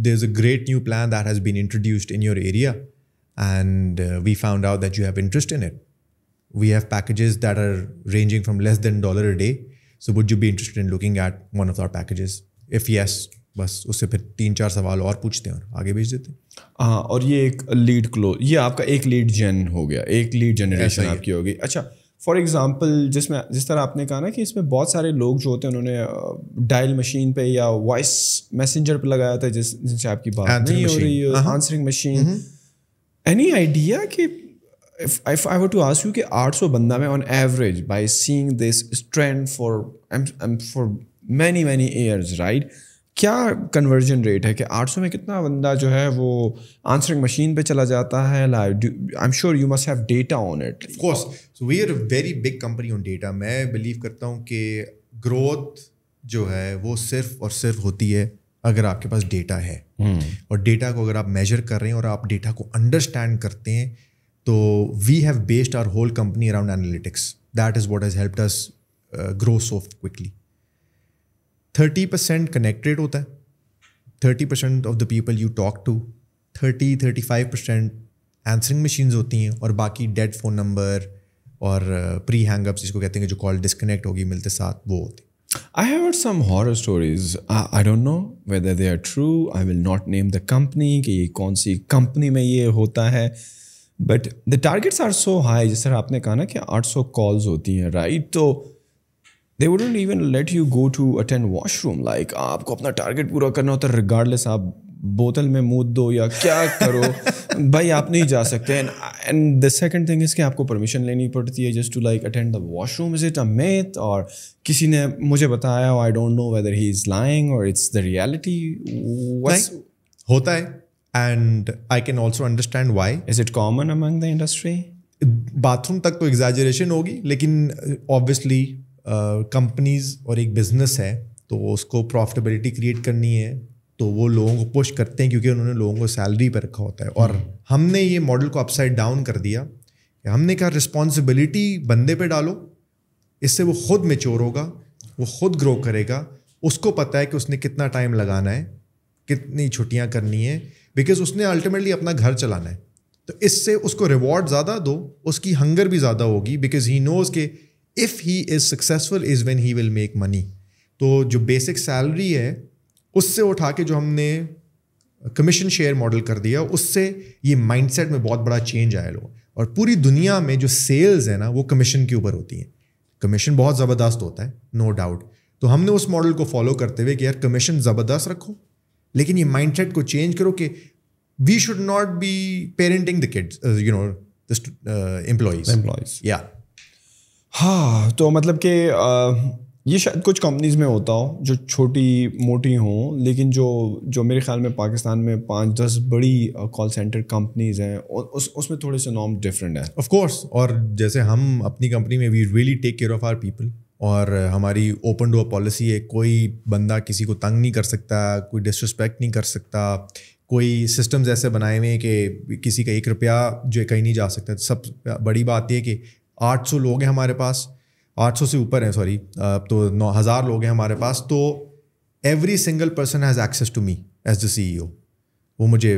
there's a great new plan that has been introduced in your area, and uh, we found out that you have interest in it. We have packages that are ranging from less than dollar a day. So would you be interested in looking at one of our packages? If yes, बस उससे फिर तीन चार सवाल और पूछते हैं और आगे भेज देते हैं हाँ और ये एक लीड क्लोज ये आपका एक लीड जेन हो गया एक लीड जनरेशन आपकी होगी अच्छा फॉर एग्ज़ाम्पल जिसमें जिस तरह आपने कहा ना कि इसमें बहुत सारे लोग जो होते हैं उन्होंने डायल मशीन पे या वॉइस मैसेंजर पे लगाया था जिस जिनसे आपकी बात नहीं हो रही है आंसरिंग मशीन एनी आइडिया कि if I to ask you कि 800 बंदा में on average by seeing this trend for for many many years right क्या कन्वर्जन रेट है कि 800 में कितना बंदा जो है वो आंसरिंग मशीन पे चला जाता है live I am sure you must have data on it of course so we are very big company on data मैं बिलीव करता हूँ कि ग्रोथ जो है वो सिर्फ और सिर्फ होती है अगर आपके पास डेटा है hmm. और डेटा को अगर आप मेजर कर रहे हैं और आप डेटा को अंडरस्टैंड करते हैं तो we have based our whole company around analytics that is what has help us grow so quickly thirty percent connected होता है thirty percent of the people you talk to thirty thirty five percent answering machine होती हैं और बाकी dead phone number और pre hang up जिसको कहते हैं जो कॉल डिस्कनेक्ट होगी मिलते साथ वो होती I have heard some horror stories. I, I don't know whether they are true. I will not name the company कि ये कौन सी कंपनी में ये होता है but the targets are so high जिस तरह आपने कहा ना कि 800 कॉल्स होती हैं राइट तो they wouldn't even let you go to attend washroom like आपको अपना टारगेट पूरा करना होता है रिगार्डलेस आप बोतल में मूद दो या क्या करो <laughs> भाई आप नहीं जा सकते and the second thing is कि आपको परमिशन लेनी पड़ती है just to like attend the washroom is it a myth और किसी ने मुझे बताया I don't know whether he is lying or it's the reality होता है and I can also understand why is it common among the industry bathroom तक तो exaggeration होगी लेकिन ऑब्वियसली कंपनीज और एक बिजनेस है तो उसको प्रॉफिटेबिलिटी क्रिएट करनी है तो वो लोगों को पुश करते हैं क्योंकि उन्होंने लोगों को सैलरी पर रखा होता है और हम्म। हमने ये मॉडल को अपसाइड डाउन कर दिया हमने कहा रिस्पॉन्सिबिलिटी बंदे पे डालो इससे वो खुद मेच्योर होगा वो खुद ग्रो करेगा उसको पता है कि उसने कितना टाइम लगाना है कितनी छुट्टियाँ करनी है बिकॉज उसने अल्टीमेटली अपना घर चलाना है तो इससे उसको रिवॉर्ड ज़्यादा दो उसकी हंगर भी ज़्यादा होगी बिकॉज ही नोज़ के if he is successful is when he will make money तो जो बेसिक सैलरी है उससे उठा के जो हमने कमीशन शेयर मॉडल कर दिया उससे ये माइंडसेट में बहुत बड़ा चेंज आया लोग और पूरी दुनिया में जो सेल्स है ना वो कमीशन के ऊपर होती हैं कमीशन बहुत ज़बरदस्त होता है नो डाउट तो हमने उस मॉडल को फॉलो करते हुए कि यार कमीशन ज़बरदस्त रखो लेकिन ये माइंडसेट को चेंज करो कि we should not be parenting the kids you know the employees या हाँ तो मतलब कि ये शायद कुछ कंपनीज़ में होता हो जो छोटी मोटी हों लेकिन जो जो मेरे ख्याल में पाकिस्तान में पाँच दस बड़ी कॉल सेंटर कंपनीज़ हैं उस उसमें थोड़े से नॉम डिफरेंट हैं ऑफ कोर्स और जैसे हम अपनी कंपनी में we really take care of our people और हमारी ओपन डोर पॉलिसी है कोई बंदा किसी को तंग नहीं कर सकता कोई डिसरिस्पेक्ट नहीं कर सकता कोई सिस्टम्स ऐसे बनाए हुए हैं कि किसी का एक रुपया जो कहीं नहीं जा सकता सब बड़ी बात यह कि आठ सौ लोग हैं हमारे पास आठ सौ से ऊपर हैं सॉरी तो नौ हज़ार लोग हैं हमारे पास तो every single person has access to me as the C वो मुझे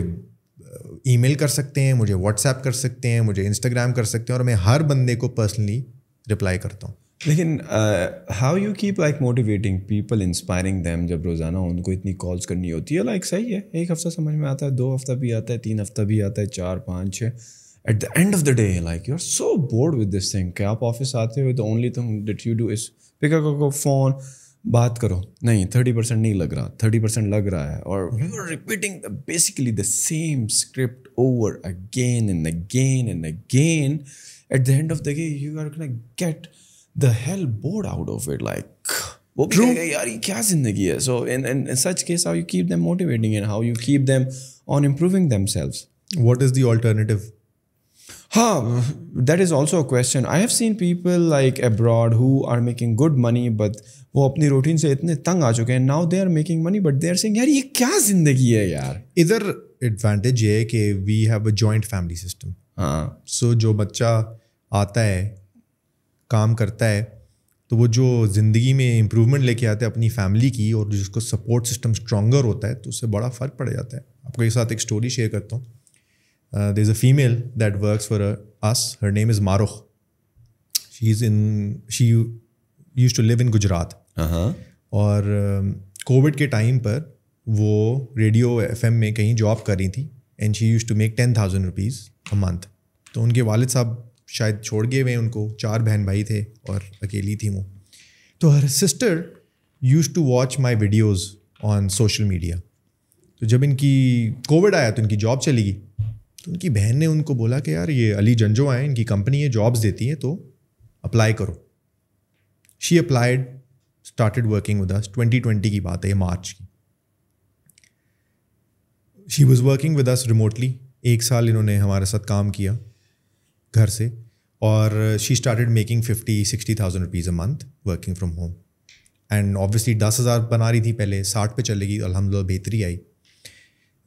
ईमेल कर सकते हैं मुझे व्हाट्सएप कर सकते हैं मुझे इंस्टाग्राम कर सकते हैं और मैं हर बंदे को पर्सनली रिप्लाई करता हूँ लेकिन how you keep like motivating people inspiring them जब रोज़ाना उनको इतनी कॉल्स करनी होती है लाइक like, सही है एक हफ़्ता समझ में आता है दो हफ्ता भी आता है तीन हफ्ता भी आता है चार पाँच छः at the end of the day, like you're so bored with this thing. कि आप ऑफिस आते हो the only thing that you do is pick up phone बात करो नहीं थर्टी परसेंट नहीं लग रहा थर्टी परसेंट लग रहा है और you are repeating basically the same script over again and again and again at the end of the day you are get the hell bored out of it like वो भी कहेगा यार ये क्या जिंदगी है so in in such case how you keep them motivating and how you keep them on improving themselves what is the alternative Huh, that is also a question. I have seen people like abroad who are making good money but वो अपनी routine से इतने तंग आ चुके हैं now they are making money but they are saying यार ये क्या जिंदगी है यार इधर एडवांटेज ये है कि we have a joint family system हाँ सो जो बच्चा आता है काम करता है तो वो जो ज़िंदगी में इम्प्रूवमेंट लेके आता है अपनी फैमिली की और जिसको सपोर्ट सिस्टम स्ट्रॉगर होता है तो उससे बड़ा फ़र्क पड़ जाता है आपको एक साथ एक स्टोरी शेयर करता हूँ uh, there's a female that works for a, uh, us. Her name is Maruch. She's in she used to live in Gujarat. Uh-huh. और कोविड um, के टाइम पर वो रेडियो एफ में कहीं जॉब कर रही थी and she use to make ten thousand rupees a month तो उनके वालिद साहब शायद छोड़ गए हुए उनको चार बहन भाई थे और अकेली थी वो तो her sister use to watch my videos on social media तो जब इनकी कोविड आया तो इनकी जॉब चली गई तो उनकी बहन ने उनको बोला कि यार ये अली जंजो आए इनकी कंपनी है जॉब्स देती है तो अप्लाई करो she applied started working with us 2020 की बात है मार्च की she was working with us remotely एक साल इन्होंने हमारे साथ काम किया घर से और she started making fifty sixty thousand rupees a month working from home and obviously दस हज़ार बना रही थी पहले साठ पे चलेगी अलहमदिल्ला बेहतरी आई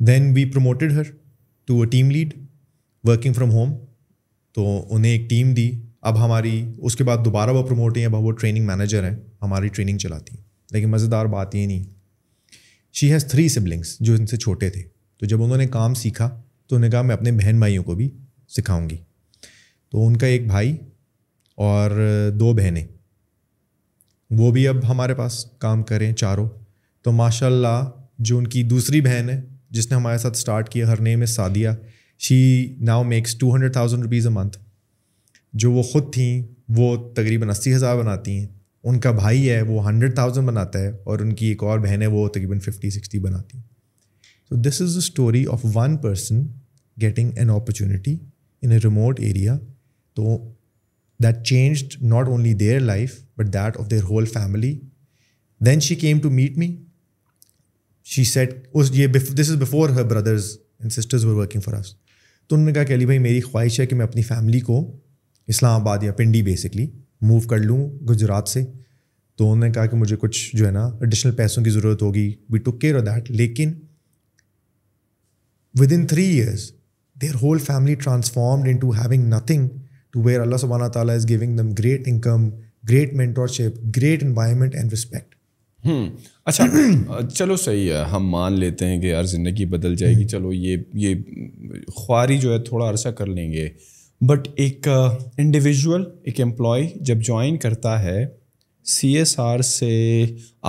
then we promoted her to a team lead working from home तो उन्हें एक टीम दी अब हमारी उसके बाद दोबारा वो प्रमोट हैं अब वो ट्रेनिंग मैनेजर हैं हमारी ट्रेनिंग चलाती लेकिन मज़ेदार बात ये नहीं शी हैज़ थ्री सिबलिंग्स जो इनसे छोटे थे तो जब उन्होंने काम सीखा तो उन्होंने कहा मैं अपने बहन भाइयों को भी सिखाऊंगी तो उनका एक भाई और दो बहनें वो भी अब हमारे पास काम करें चारों तो माशाल्लाह जो उनकी दूसरी बहन है जिसने हमारे साथ स्टार्ट किया her name is Sadia she now makes two hundred thousand rupees a month जो वो ख़ुद थी वो तकरीबन अस्सी हज़ार बनाती हैं उनका भाई है वो हंड्रेड थाउजेंड बनाता है और उनकी एक और बहन है वो तकरीबन फिफ्टी सिक्सटी बनाती हैं so this is the story of one person getting an opportunity in a remote area तो that changed not only their life but that of their whole family then she came to meet me she set us ये this is before her brothers and sisters were working for us तो उन्होंने कहा कि अली भाई मेरी ख्वाहिश है कि मैं अपनी फैमिली को इस्लामाबाद या पिंडी बेसिकली मूव कर लूँ गुजरात से तो उन्होंने कहा कि मुझे कुछ जो है ना एडिशनल पैसों की ज़रूरत होगी we took care of that लेकिन within three years their whole family transformed into having nothing to where अल्लाह सुबाना ताला is giving them great income great mentorship great environment and respect hmm. अच्छा चलो सही है हम मान लेते हैं कि यार ज़िंदगी बदल जाएगी हम्म। चलो ये ये ख्वारी जो है थोड़ा अरसा कर लेंगे बट एक इंडिविजुअल एक एम्प्लॉय जब ज्वाइन करता है सी एस आर से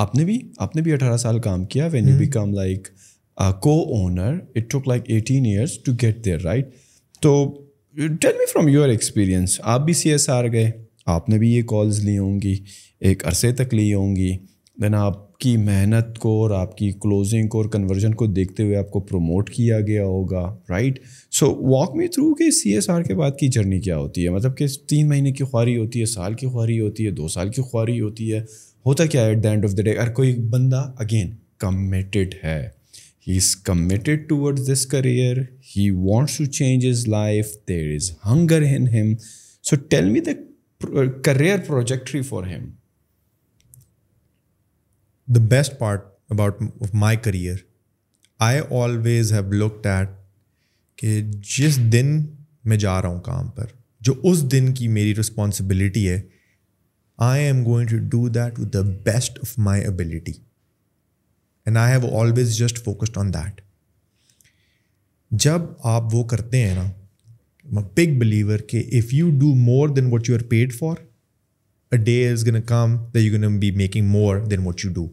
आपने भी आपने भी अठारह साल काम किया when you become like co owner it took like eighteen years to get there right तो tell me from your experience आप भी सी एस आर गए आपने भी ये कॉल्स ली होंगी एक अरसे तक ली होंगी देन आपकी मेहनत को और आपकी क्लोजिंग को और कन्वर्जन को देखते हुए आपको प्रमोट किया गया होगा right so walk me through के सी एस आर के बाद की जर्नी क्या होती है मतलब कि तीन महीने की ख्वारी होती है साल की ख्वारी होती है दो साल की ख्वारी होती है होता क्या है at the end of the day अगर कोई बंदा अगेन कमिटेड है he is committed towards this career he wants to change his life there is hunger in him so tell me the career trajectory for him the best part about of my career I always have looked at कि जिस दिन मैं जा रहा हूँ काम पर जो उस दिन की मेरी रिस्पॉन्सिबिलिटी है I am going to do that with the best of my ability and I have always just focused on that जब आप वो करते हैं ना बिग बिलीवर के if you do more than what you are paid for a day is going to come that you're going to be making more than what you do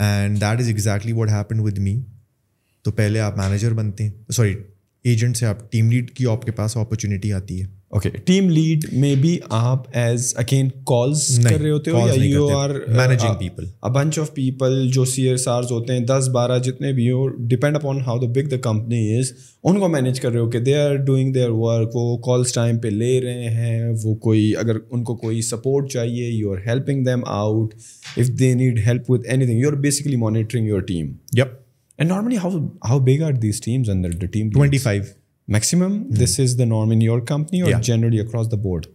and that is exactly what happen with me तो पहले आप manager बनते हैं sorry agent से आप team lead की आपके पास opportunity आती है ओके टीम लीड में भी आप एज अगेन कॉल्स कर रहे होते हो या you are managing people a bunch of people जो सी एस आर होते हैं दस बारह जितने भी हो depend upon how the big the company is उनको मैनेज कर रहे हो कि they are doing their work वो कॉल्स टाइम पे ले रहे हैं वो कोई अगर उनको कोई सपोर्ट चाहिए you are helping them out if they need help with any anything you are basically monitoring your team yup and normally how how big are these teams under the team twenty five maximum mm this is the norm in your company or yeah. generally across the board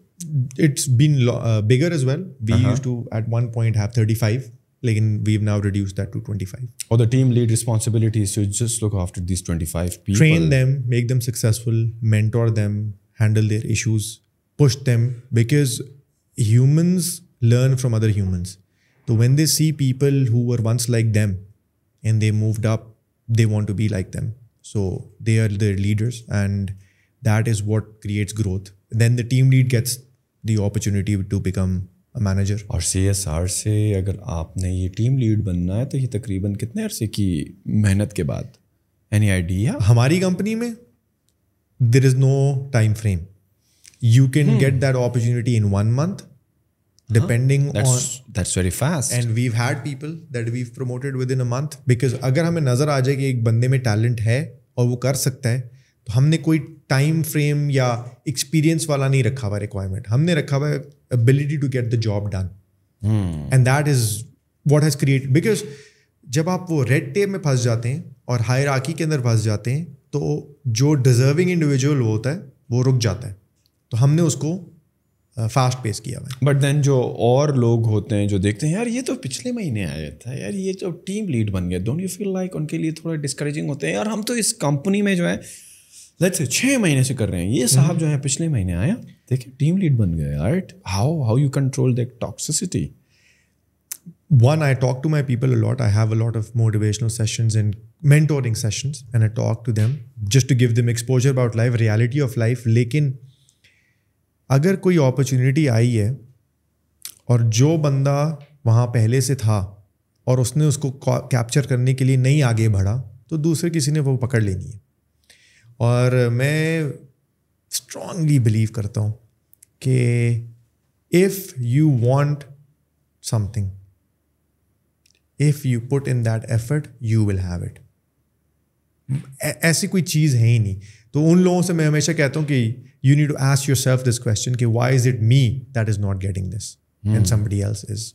it's been uh, bigger as well we uh -huh. used to at one point have 35 like in, we've now reduced that to 25 or oh, the team lead responsibility is to just look after these 25 people train them make them successful mentor them handle their issues push them because humans learn from other humans so when they see people who were once like them and they moved up they want to be like them So they are the leaders, and that is what creates growth. Then the team lead gets the opportunity to become a manager. और सी S are से अगर आपने ये team lead बनना है तो ये तकरीबन कितने अरसे की मेहनत के बाद एनी आइडिया हमारी कंपनी में there is no time frame you can get that opportunity in one month depending huh? that's, on that's very fast and we've had people that we've promoted within a अगर हमें नजर आ जाए कि एक बंदे में टैलेंट है और वो कर सकता है तो हमने कोई टाइम फ्रेम या एक्सपीरियंस वाला नहीं रखा हुआ रिक्वायरमेंट हमने रखा हुआ ability to get the job done and that is what has create because जब आप वो रेड टेप में फंस जाते हैं और हायर के अंदर फंस जाते हैं तो जो डिजर्विंग इंडिविजुअल होता है वो रुक जाता है तो हमने उसको फास्ट पेस किया हुआ बट देन जो और लोग होते हैं जो देखते हैं यार ये तो पिछले महीने आया था यार ये तो टीम लीड बन गया डोंट यू फील लाइक उनके लिए थोड़ा डिस्करेजिंग होते हैं यार हम तो इस कंपनी में जो है लेट्स छः महीने से कर रहे हैं ये हम्म। साहब जो है पिछले महीने आया देखिए टीम लीड बन गया right how how you control that toxicity one I talk to my people a lot I have a lot of motivational session motivational mentoring session and I talk to them just to give them exposure about life reality of life लेकिन अगर कोई opportunity आई है और जो बंदा वहाँ पहले से था और उसने उसको कैप्चर करने के लिए नहीं आगे बढ़ा तो दूसरे किसी ने वो पकड़ लेनी है और मैं स्ट्रांगली बिलीव करता हूँ कि if you want something if you put in that effort you will have it ऐसी कोई चीज़ है ही नहीं तो उन लोगों से मैं हमेशा कहता हूँ कि you need to ask yourself this question कि why is it me that is not getting this hmm. and else is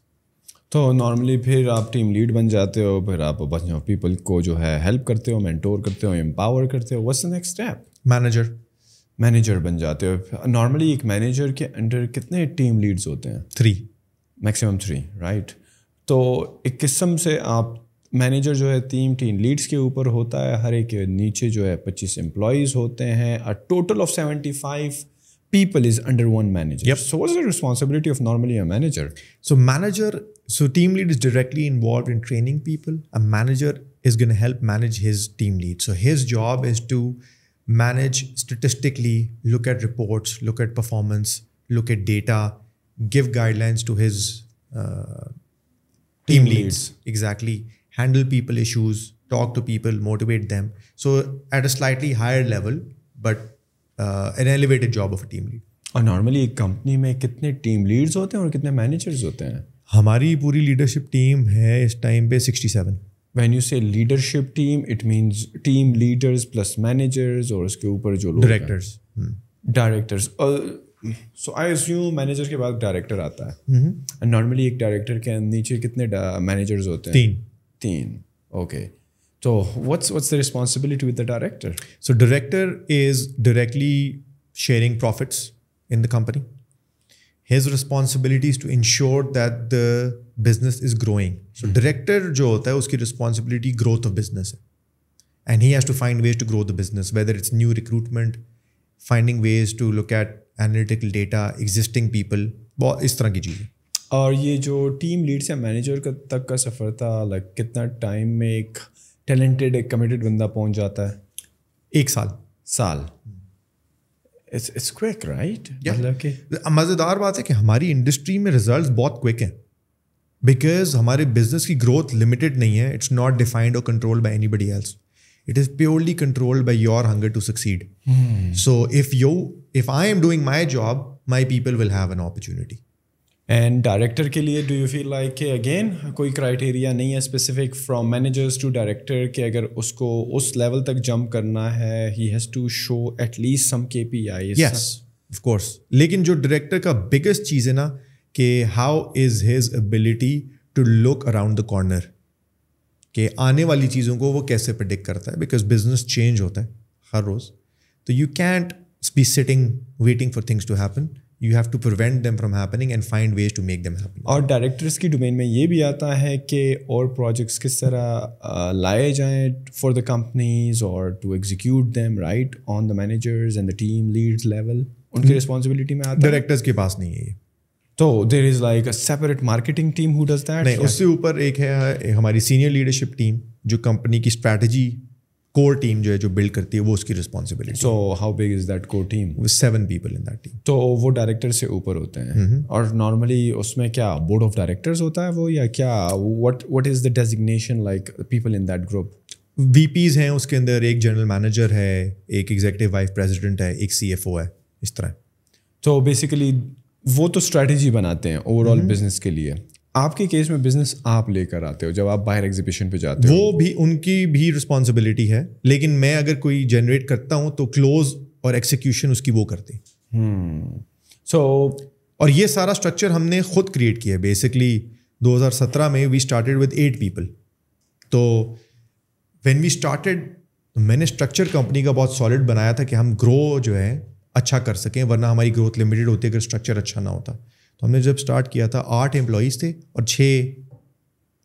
तो नॉर्मली फिर आप टीम लीड बन जाते हो फिर आप बच ऑफ पीपल को जो है हेल्प करते हो मेंटोर करते हो एम्पावर करते हो what's the next step manager manager बन जाते हो नॉर्मली एक मैनेजर के अंडर कितने टीम लीड्स होते हैं थ्री मैक्सिमम थ्री राइट तो एक किस्म से आप मैनेजर जो है तीन टीम लीड्स के ऊपर होता है हर एक के नीचे जो है पच्चीस एम्प्लॉज होते हैं a total of seventy five people is under one manager so was the responsibility of normally a manager so manager so team lead is directly involve in training people a manager is gonna help manage his team lead so his job is to manage statistically look at reports look at performance look at data give guidelines to his team leads exactly handle people issues, talk to people, motivate them. So at a slightly higher level, but uh, an elevated job of a team lead. और normally एक company में कितने team leads होते हैं और कितने managers होते हैं हमारी पूरी लीडरशिप टीम है इस टाइम पे 67 when you say leadership team it means team leaders plus managers और उसके ऊपर जो लोग directors directors so I assume manager के बाद डायरेक्टर आता है नॉर्मली हम्म। एक डायरेक्टर के नीचे कितने मैनेजर्स uh, होते हैं तीन 15 okay so what's what's the responsibility with the director so director is directly sharing profits in the company his responsibility is to ensure that the business is growing so hmm. director jo hota hai uski responsibility growth of business hai and he has to find ways to grow the business whether it's new recruitment finding ways to look at analytical data existing people इस तरह की चीज़ें और ये जो team lead से manager का तक का सफ़र था लाइक कितना टाइम में एक टैलेंटेड एक कमिटेड बंदा पहुंच जाता है एक साल साल इट्स इट्स क्विक राइट मतलब कि मज़ेदार बात है कि हमारी इंडस्ट्री में रिजल्ट्स बहुत क्विक हैं बिकॉज हमारे बिजनेस की ग्रोथ लिमिटेड नहीं है इट्स नॉट डिफाइंड और controlled by anybody else it is purely controlled by your hunger to succeed so if you if I am doing my job my people will have an opportunity and director के लिए do you feel like के again कोई criteria नहीं है specific from managers to director कि अगर उसको उस लेवल तक जंप करना है he has to show at least some K P I yes of course लेकिन जो डायरेक्टर का बिगेस्ट चीज़ है ना कि how is his ability to look around the corner के आने वाली चीज़ों को वो कैसे प्रडिक्ट करता है बिकॉज बिजनेस चेंज होता है हर रोज़ तो you can't be sitting waiting for things to happen you have to prevent them from happening and find ways to make them happen और डायरेक्टर्स की डोमेन में ये भी आता है कि और प्रोजेक्ट्स किस तरह uh, लाए जाएँ फॉर द कंपनीज और to execute them right on the managers and the team leads level उनकी रिस्पॉन्सिबिलिटी में आता डायरेक्टर्स के पास नहीं है ये तो there is like a separate marketing team who does that नहीं उससे ऊपर एक है हमारी सीनियर लीडरशिप टीम जो कंपनी की स्ट्रैटेजी कोर टीम जो है जो बिल्ड करती है वो उसकी responsibility so how big is that core team seven people in that team तो वो डायरेक्टर से ऊपर होते हैं mm-hmm। और नॉर्मली उसमें क्या बोर्ड ऑफ डायरेक्टर्स होता है वो या क्या what what is the designation like people in that group we हैं उसके अंदर एक जनरल मैनेजर है एक एग्जीक्यूटिव वाइस प्रेसिडेंट है एक सी है इस तरह तो बेसिकली वो तो स्ट्रैटेजी बनाते हैं ओवरऑल बिजनेस mm-hmm। के लिए आपके केस में बिजनेस आप लेकर आते हो जब आप बाहर एग्जीबिशन पे जाते वो हो वो भी उनकी भी रिस्पॉन्सिबिलिटी है लेकिन मैं अगर कोई जनरेट करता हूँ तो क्लोज और एक्सिक्यूशन उसकी वो करती सो हम्म, so, और ये सारा स्ट्रक्चर हमने खुद क्रिएट किया है बेसिकली 2017 में we started with eight people तो वेन वी स्टार्टेड मैंने स्ट्रक्चर कंपनी का बहुत सॉलिड बनाया था कि हम ग्रो जो है अच्छा कर सकें वरना हमारी ग्रोथ लिमिटेड होती है अगर स्ट्रक्चर अच्छा ना होता तो हमने जब स्टार्ट किया था आठ एम्प्लॉयज़ थे और छः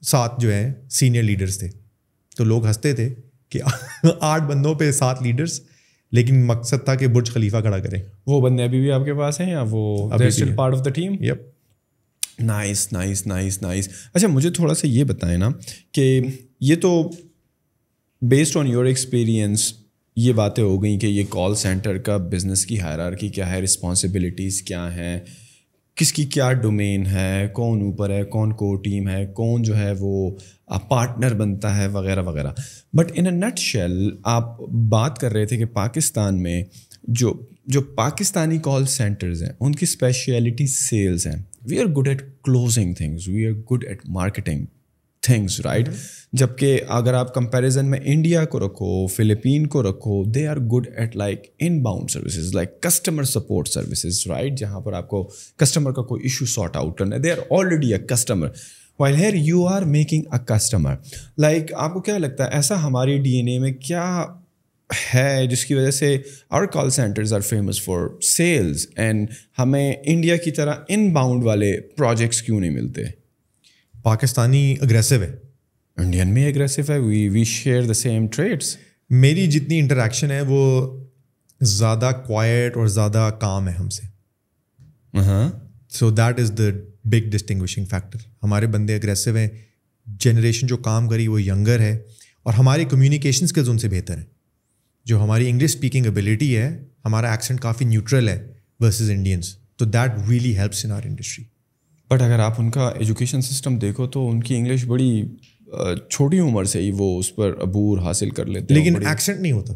सात जो है सीनियर लीडर्स थे तो लोग हंसते थे कि <laughs> आठ बंदों पे सात लीडर्स लेकिन मकसद था कि बुर्ज खलीफा खड़ा करें वो बंदे अभी भी आपके पास हैं या वो part of the team yup nice nice nice nice अच्छा मुझे थोड़ा सा ये बताएं ना कि ये तो बेस्ड ऑन योर एक्सपीरियंस ये बातें हो गई कि ये कॉल सेंटर का बिज़नेस की हायरार्की क्या है रिस्पॉन्सिबिलिटीज़ क्या हैं किसकी क्या डोमेन है कौन ऊपर है कौन को टीम है कौन जो है वो पार्टनर बनता है वगैरह वगैरह but in a nut shell आप बात कर रहे थे कि पाकिस्तान में जो जो पाकिस्तानी कॉल सेंटर्स हैं उनकी स्पेशलिटी सेल्स हैं we are good at closing things we are good at marketing things right जबकि अगर आप कंपैरिजन में इंडिया को रखो फिलिपीन को रखो they are good at like inbound services like customer support services right जहाँ पर आपको कस्टमर का कोई इशू सॉर्ट आउट करना है they are already a customer while here you are making a customer like आपको क्या लगता है ऐसा हमारे डीएनए में क्या है जिसकी वजह से our call centres are famous for sales and हमें इंडिया की तरह इन बाउंड वाले प्रोजेक्ट्स क्यों नहीं मिलते पाकिस्तानी अग्रेसिव है इंडियन में अग्रेसिव है we we share the same traits मेरी जितनी इंटरेक्शन है वो ज़्यादा क्वाइट और ज़्यादा काम है हमसे so that is the big distinguishing factor हमारे बंदे अग्रेसिव हैं जनरेशन जो काम करी वो यंगर है और हमारे कम्युनिकेशन स्किल्स उनसे बेहतर हैं जो हमारी इंग्लिश स्पीकिंग एबिलिटी है हमारा एक्सेंट काफ़ी न्यूट्रल है वर्सेज इंडियंस तो that really helps in our industry but अगर आप उनका एजुकेशन सिस्टम देखो तो उनकी इंग्लिश बड़ी छोटी उम्र से ही वो उस पर अबूर हासिल कर लेते हैं लेकिन एक्सेंट नहीं होता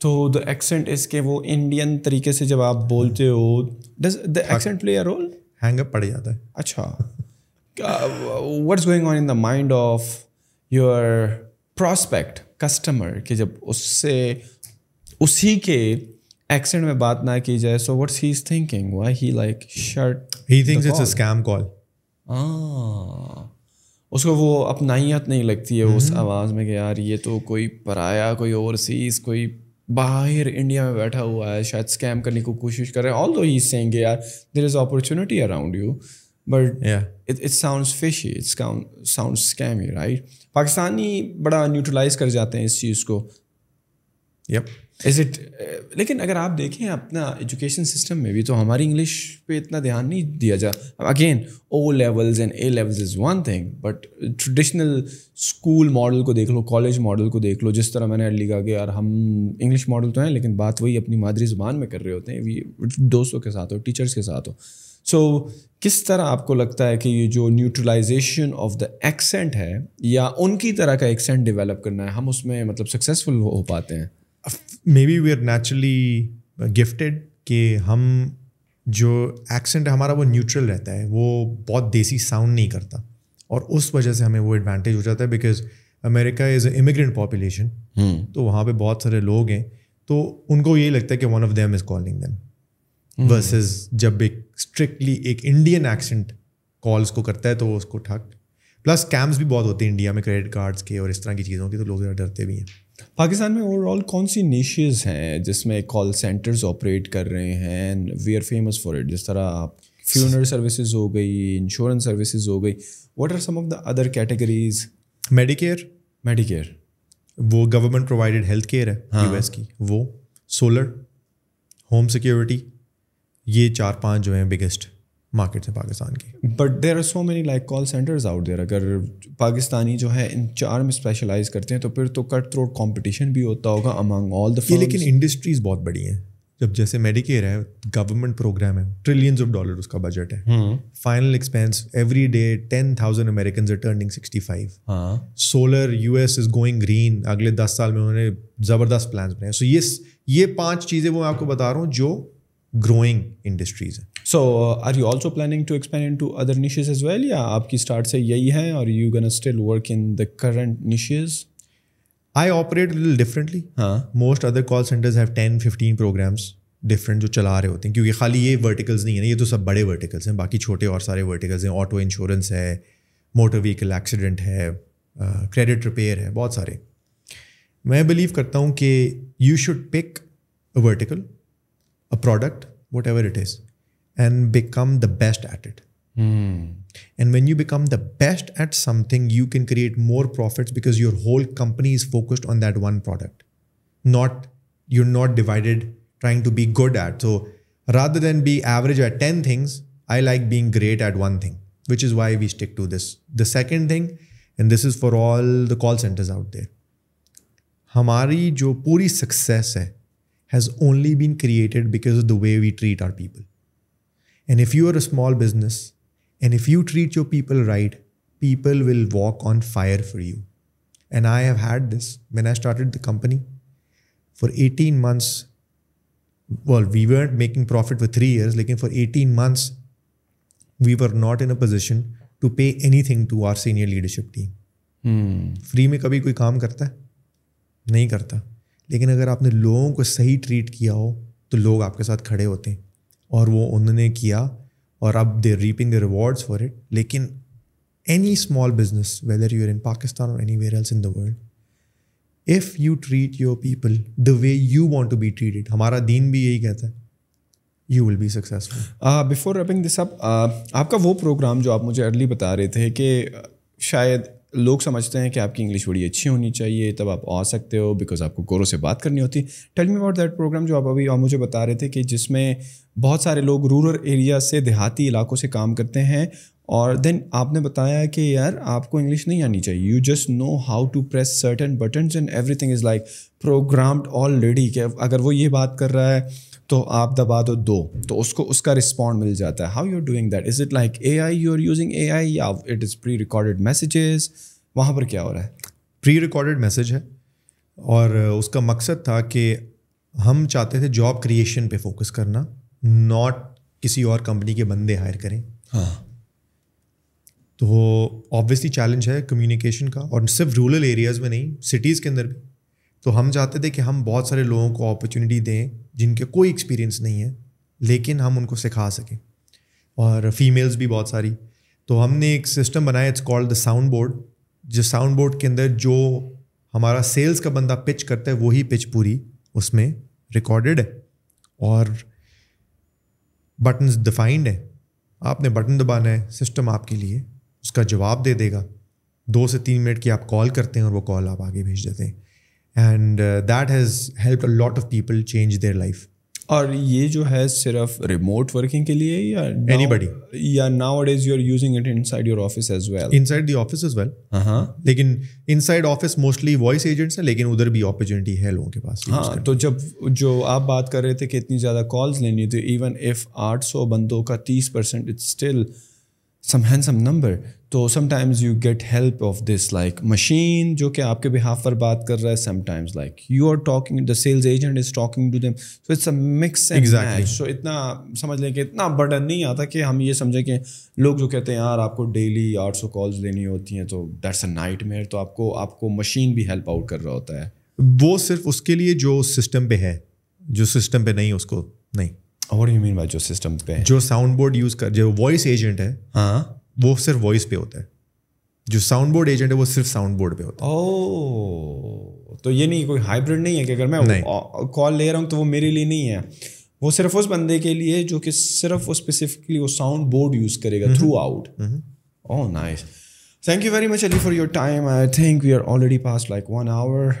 तो द एक्सेंट इसके वो इंडियन तरीके से जब आप बोलते हो does the accent play a role hang पड़ जाता है अच्छा what's going on in the mind of your prospect customer के जब उससे उसी के एक्सेंट में बात ना की जाए so what's he is thinking why he like shirt he thinks it's a scam call उसको वो अपनाइत नहीं लगती है उस mm-hmm. आवाज़ में कि यार ये तो कोई पराया कोई ओवरसीज़ कोई बाहर इंडिया में बैठा हुआ है शायद स्कैम करने की कोशिश कर रहे हैं ऑल दो ही सेंगे यार there is opportunity around you but it it sound fish it's sound scammy right Pakistani बड़ा न्यूट्रलाइज कर जाते हैं इस चीज़ को यप इज इट लेकिन अगर आप देखें अपना एजुकेशन सिस्टम में भी तो हमारी इंग्लिश पे इतना ध्यान नहीं दिया जा again O levels and A levels is one thing but traditional school model को देख लो कॉलेज मॉडल को देख लो जिस तरह मैंने अर्ली कहा कि यार हम इंग्लिश मॉडल तो हैं लेकिन बात वही अपनी मादरी ज़ुबान में कर रहे होते हैं दोस्तों के साथ हो टीचर्स के साथ हो सो so, किस तरह आपको लगता है कि ये जो न्यूट्रलाइजेशन ऑफ द एक्सेंट है या उनकी तरह का एक्सेंट डेवलप करना है हम उसमें मतलब सक्सेसफुल हो, हो पाते हैं maybe we are naturally gifted कि हम जो एक्सेंट है हमारा वो न्यूट्रल रहता है वो बहुत देसी साउंड नहीं करता और उस वजह से हमें वो एडवांटेज हो जाता है because America is a immigrant population तो वहाँ पे बहुत सारे लोग हैं तो उनको ये लगता है कि one of them is calling them versus जब एक स्ट्रिक्टली एक इंडियन एक्सेंट कॉल्स को करता है तो उसको ठक प्लस स्कैम्स भी बहुत होते हैं इंडिया में क्रेडिट कार्ड्स के और इस तरह की चीज़ों के तो लोग डरते भी हैं पाकिस्तान में ओवरऑल कौन सी नीशेज हैं जिसमें कॉल सेंटर्स ऑपरेट कर रहे हैं we are famous for it जिस तरह आप फ्यूनर सर्विसेज हो गई इंश्योरेंस सर्विसेज हो गई what are some of the other categories Medicare Medicare वो गवर्नमेंट प्रोवाइडेड हेल्थ केयर है हाँ. यूएस की वो सोलर होम सिक्योरिटी ये चार पांच जो हैं बिगेस्ट मार्केट्स हैं पाकिस्तान की but there are so many like call centres out there अगर पाकिस्तानी जो है इन चार में स्पेशलाइज करते हैं तो फिर तो कट थ्रोट कॉम्पिटिशन भी होता होगा अमंग ऑल द लेकिन इंडस्ट्रीज बहुत बड़ी हैं जब जैसे मेडिकेयर है गवर्नमेंट प्रोग्राम है ट्रिलियंस ऑफ डॉलर उसका बजट है final expense every day ten thousand American are turning sixty five solar US is going green अगले दस साल में उन्होंने जबरदस्त प्लान बनाए सो ये ये पाँच चीज़ें वो मैं आपको बता रहा हूँ जो ग्रोइंग इंडस्ट्रीज है so are you also planning to expand into other niches as well या आपकी स्टार्ट से यही है और you can still work in the current niches I operate little differently हाँ most other call centres have ten fifteen programmes different जो चला रहे होते हैं क्योंकि खाली ये वर्टिकल्स नहीं है ना ये तो सब बड़े वर्टिकल्स हैं बाकी छोटे और सारे वर्टिकल्स हैं ऑटो इंश्योरेंस है मोटर व्हीकल एक्सीडेंट है क्रेडिट uh, रिपेयर है बहुत सारे मैं बिलीव करता हूँ कि you should pick a vertical a product, whatever it is, and become the best at it. Mm. And when you become the best at something, you can create more profits because your whole company is focused on that one product. Not you're not divided trying to be good at. So rather than be average at 10 things, I like being great at one thing, which is why we stick to this. The second thing, and this is for all the call centers out there. हमारी जो पूरी success है has only been created because of the way we treat our people. And if you are a small business and if you treat your people right, people will walk on fire for you. And I have had this when I started the company. For 18 months, well, we weren't making profit for three years, like for 18 months, we were not in a position to pay anything to our senior leadership team. Free hmm. में कभी कोई काम करता है नहीं करता लेकिन अगर आपने लोगों को सही ट्रीट किया हो तो लोग आपके साथ खड़े होते हैं और वो उन्होंने किया और अब they reaping the rewards for it लेकिन any small business whether you're in Pakistan और anywhere else in the world if you treat your people the way you want to be treated हमारा दीन भी यही कहता है you will be successful before rubbing this up आपका वो programme जो आप मुझे अर्ली बता रहे थे कि शायद लोग समझते हैं कि आपकी इंग्लिश बड़ी अच्छी होनी चाहिए तब आप आ सकते हो बिकॉज आपको गोरों से बात करनी होती है tell me about that programme जो आप अभी और मुझे बता रहे थे कि जिसमें बहुत सारे लोग रूरल एरिया से देहाती इलाकों से काम करते हैं और देन आपने बताया कि यार आपको इंग्लिश नहीं आनी चाहिए you just know how to press certain buttons and everything is like programmed already कि अगर वो ये बात कर रहा है तो आप दबा दो दो तो उसको उसका रिस्पॉन्ड मिल जाता है how you are doing that is it like A I you are using A I या it is pre recorded messages वहाँ पर क्या हो रहा है प्री रिकॉर्डेड मैसेज है और उसका मकसद था कि हम चाहते थे जॉब क्रिएशन पे फोकस करना नॉट किसी और कंपनी के बंदे हायर करें हाँ तो ऑब्वियसली चैलेंज है कम्युनिकेशन का और सिर्फ रूरल एरियाज़ में नहीं सिटीज़ के अंदर भी तो हम चाहते थे कि हम बहुत सारे लोगों को अपॉर्चुनिटी दें जिनके कोई एक्सपीरियंस नहीं है लेकिन हम उनको सिखा सकें और फीमेल्स भी बहुत सारी तो हमने एक सिस्टम बनाया it's called the sound board जिस साउंड बोर्ड के अंदर जो हमारा सेल्स का बंदा पिच करता है वही पिच पूरी उसमें रिकॉर्डेड है और बटन्स डिफाइंड है आपने बटन दबाना है सिस्टम आपके लिए उसका जवाब दे देगा दो से तीन मिनट की आप कॉल करते हैं और वो कॉल आप आगे भेज देते हैं and that has help a lot of people change their life और ये जो है सिर्फ रिमोट वर्किंग के लिए या एनी बडी या now at is you are using it inside your office as well inside the office as well हाँ लेकिन side office mostly voice agents हैं लेकिन उधर भी अपॉर्चुनिटी है लोगों के पास हाँ तो जब जो आप बात कर रहे थे कि इतनी ज़्यादा कॉल्स लेनी थी इवन इफ आठ सौ बंदों का तीस percent it's still some handsome number तो sometimes you get help of this like machine जो कि आपके बिहाफ पर बात कर रहा है sometimes like you are talking the sales agent is talking to them so it's a mix exactly so इतना समझ लें कि इतना बर्डन नहीं आता कि हम ये समझें कि लोग जो कहते हैं यार आपको डेली आठ सौ कॉल्स लेनी होती हैं तो दैट्स अ नाइट मेयर तो आपको आपको मशीन भी हेल्प आउट कर रहा होता है वो सिर्फ उसके लिए जो सिस्टम पे है जो सिस्टम पे नहीं उसको नहीं Oh, what do you mean by जो सिस्टम पे जो साउंड बोर्ड यूज कर जो वॉइस एजेंट है हाँ वो सिर्फ वॉइस पे होता है जो साउंड बोर्ड एजेंट है वो सिर्फ साउंड बोर्ड पे होता है ओ oh, तो ये नहीं कोई हाइब्रिड नहीं है कि अगर मैं कॉल ले रहा हूँ तो वो मेरे लिए नहीं है वो सिर्फ उस बंदे के लिए जो कि सिर्फ वो स्पेसिफिकली वो साउंड बोर्ड यूज करेगा throughout oh nice thank you very much Ali for your time I think we are already past like one hour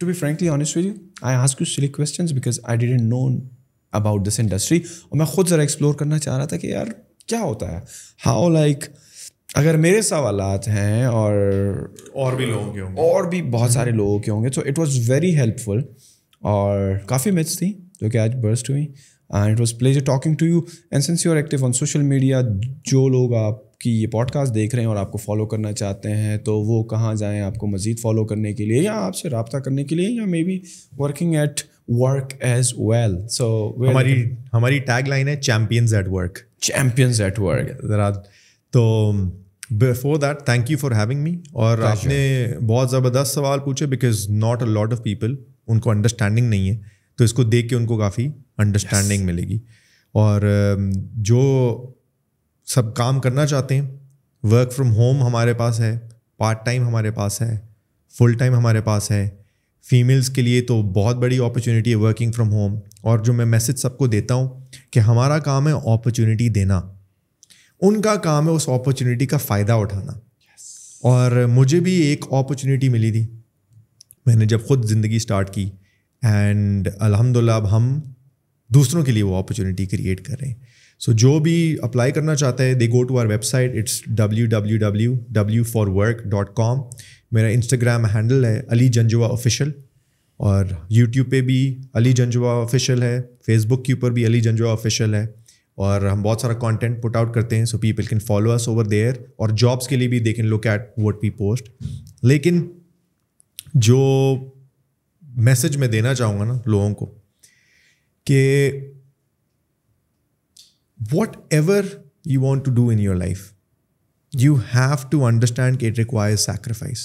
to be frankly honest with you I ask you silly question because I didn't know about this industry और मैं खुद ज़रा explore करना चाह रहा था कि यार क्या होता है हाउ लाइक like, अगर मेरे सवाल हैं और और भी लोगों के होंगे और भी बहुत सारे हम्म। लोगों के होंगे so it was very helpful और काफ़ी मिथ्स थी जो कि आज बर्स्ट हुई and it was pleasure talking to you and since you are active on social media जो लोग आपकी ये पॉडकास्ट देख रहे हैं और आपको फॉलो करना चाहते हैं तो वो कहाँ जाएँ आपको मज़ीद फॉलो करने के लिए या आपसे रबता करने के लिए या maybe working at work as well. So हमारी हमारी टैग लाइन है champions at work champions at work जरा तो before that thank you for having me और आपने बहुत ज़बरदस्त सवाल पूछे because not a lot of people उनको अंडरस्टैंडिंग नहीं है तो इसको देख के उनको काफ़ी अंडरस्टैंडिंग yes. मिलेगी और um, जो सब काम करना चाहते हैं वर्क फ्रॉम होम हमारे पास है पार्ट टाइम हमारे पास है फुल टाइम हमारे पास है फीमेल्स के लिए तो बहुत बड़ी अपॉर्चुनिटी है वर्किंग फ्रॉम होम और जो मैं मैसेज सबको देता हूँ कि हमारा काम है अपॉर्चुनिटी देना उनका काम है उस अपॉर्चुनिटी का फ़ायदा उठाना और मुझे भी एक अपॉर्चुनिटी मिली थी मैंने जब खुद ज़िंदगी स्टार्ट की एंड अलहमदिल्ला अब हम दूसरों के लिए वो अपॉर्चुनिटी क्रिएट कर रहे हैं सो so, जो भी अप्लाई करना चाहता है they go to our website it's W W W W for work dot com मेरा इंस्टाग्राम हैंडल है अली जंजुआ ऑफिशियल और यूट्यूब पे भी अली जंजुआ ऑफिशियल है फेसबुक के ऊपर भी अली जंजुआ ऑफिशियल है और हम बहुत सारा कंटेंट पुट आउट करते हैं so people can follow us over there और जॉब्स के लिए भी they can look at what we post लेकिन जो मैसेज मैं देना चाहूँगा ना लोगों को कि whatever you want to do in your life you have to understand it require sacrifice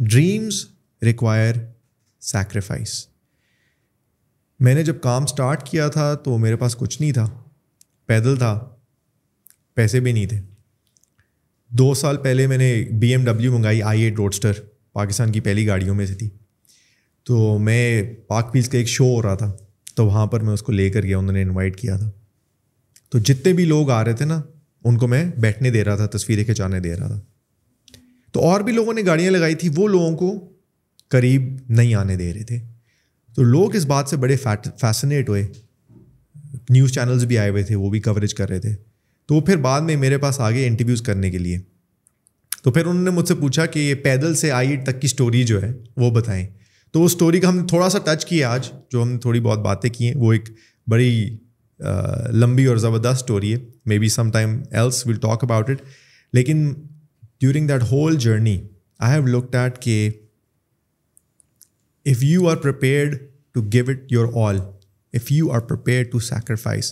dreams require sacrifice मैंने जब काम स्टार्ट किया था तो मेरे पास कुछ नहीं था पैदल था पैसे भी नहीं थे दो साल पहले मैंने बी एम डब्ल्यू मंगाई आई एट रोडस्टर पाकिस्तान की पहली गाड़ियों में से थी तो मैं पाक पीस का एक शो हो रहा था तो वहाँ पर मैं उसको लेकर गया उन्होंने इनवाइट किया था तो जितने भी लोग आ रहे थे ना उनको मैं बैठने दे रहा था तस्वीरें खिंचाने दे रहा था तो और भी लोगों ने गाड़ियाँ लगाई थी वो लोगों को करीब नहीं आने दे रहे थे तो लोग इस बात से बड़े फैसिनेट हुए न्यूज़ चैनल्स भी आए हुए थे वो भी कवरेज कर रहे थे तो फिर बाद में मेरे पास आ गए इंटरव्यूज़ करने के लिए तो फिर उन्होंने मुझसे पूछा कि ये पैदल से आई तक की स्टोरी जो है वो बताएं तो वो स्टोरी का हम थोड़ा सा टच किया आज जो हम थोड़ी बहुत बातें की हैं वो एक बड़ी लंबी uh, or ज़बरदस्त story. Maybe sometime else we'll talk about it. It लेकिन during that whole journey I have looked at के if you are prepared to give it your all, if you are prepared to sacrifice,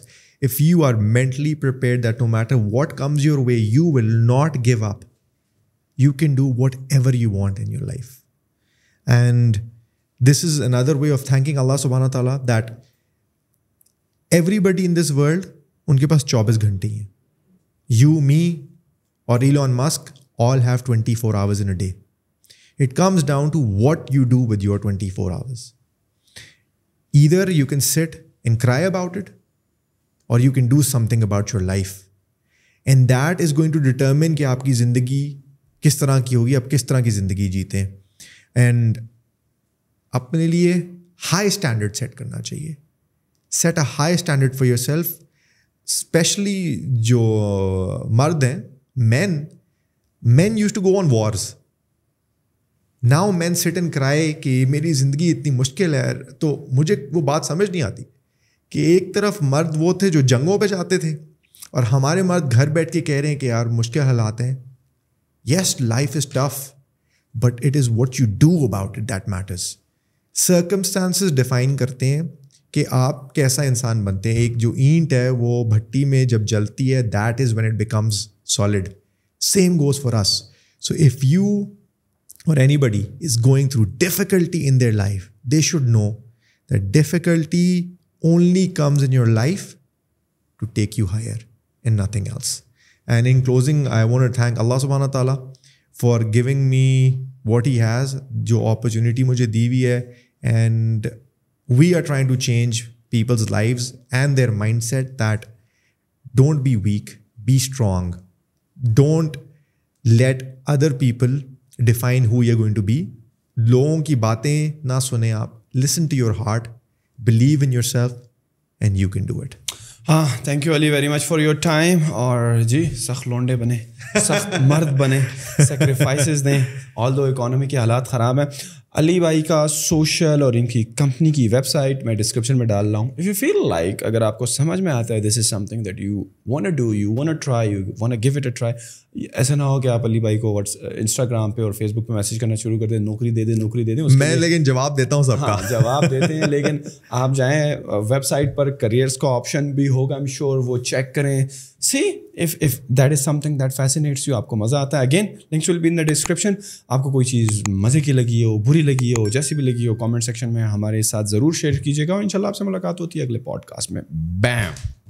if you are mentally prepared that no matter what comes your way, you will not give up, you can do whatever you want in your life. And this is another way of thanking Allah subhanahu wa ta'ala that everybody in this world उनके पास चौबीस घंटे हैं you me और Elon Musk all have twenty four hours in a day it comes down to what you do with your twenty four hours either you can sit and cry about it और you can do something about your life and that is going to determine कि आपकी जिंदगी किस तरह की होगी आप किस तरह की जिंदगी जीते एंड अपने लिए हाई स्टैंडर्ड सेट करना चाहिए set a high standard for yourself specially जो uh, मर्द हैं man man use to go on wars now man sit and cry कि मेरी ज़िंदगी इतनी मुश्किल है तो मुझे वो बात समझ नहीं आती कि एक तरफ मर्द वो थे जो जंगों पर जाते थे और हमारे मर्द घर बैठ के कह रहे हैं कि यार मुश्किल हालात हैं yes life is tough but it is what you do about it that matters circumstances define करते हैं कि आप कैसा इंसान बनते हैं एक जो ईंट है वो भट्टी में जब जलती है that is when it becomes solid same goes for us so if you और anybody is going through difficulty in their life they should know that difficulty only comes in your life to take you higher in nothing else and in closing I want to thank Allah subhanahu wa ta'ala for giving me what He जो opportunity मुझे दी हुई है and we are trying to change people's lives and their mindset that don't be weak, be strong. Don't let other people define who you're going to be. Logon ki baatein na sune aap. Listen to your heart, believe in yourself, and you can do it. Ah, thank you, Ali, very much for your time. Or, ji, sakh londe bane, sakh mard bane, sacrifices ne. Although economy ke halat kharab hai. Ali भाई का social और इनकी company की website मैं description में डाल रहा हूँ इफ़ यू फील लाइक अगर आपको समझ में आता है this is something that you want to do you want to try you want give it a try ऐसा ना हो कि आप अली भाई को व्हाट्स इंस्टाग्राम पे और फेसबुक पे मैसेज करना शुरू कर दें नौकरी दे दें नौकरी दे दें दे, मैं लेकिन जवाब देता हूँ सबका हाँ, जवाब देते हैं लेकिन आप जाएं वेबसाइट पर करियर्स का ऑप्शन भी होगा आई एम श्योर वो चेक करें see if if that is something that fascinates you आपको मज़ा आता है again links will be in the description आपको कोई चीज़ मज़े की लगी हो बुरी लगी हो जैसी भी लगी हो कमेंट सेक्शन में हमारे साथ ज़रूर शेयर कीजिएगा और इनशाला आपसे मुलाकात होती है अगले पॉडकास्ट में बैम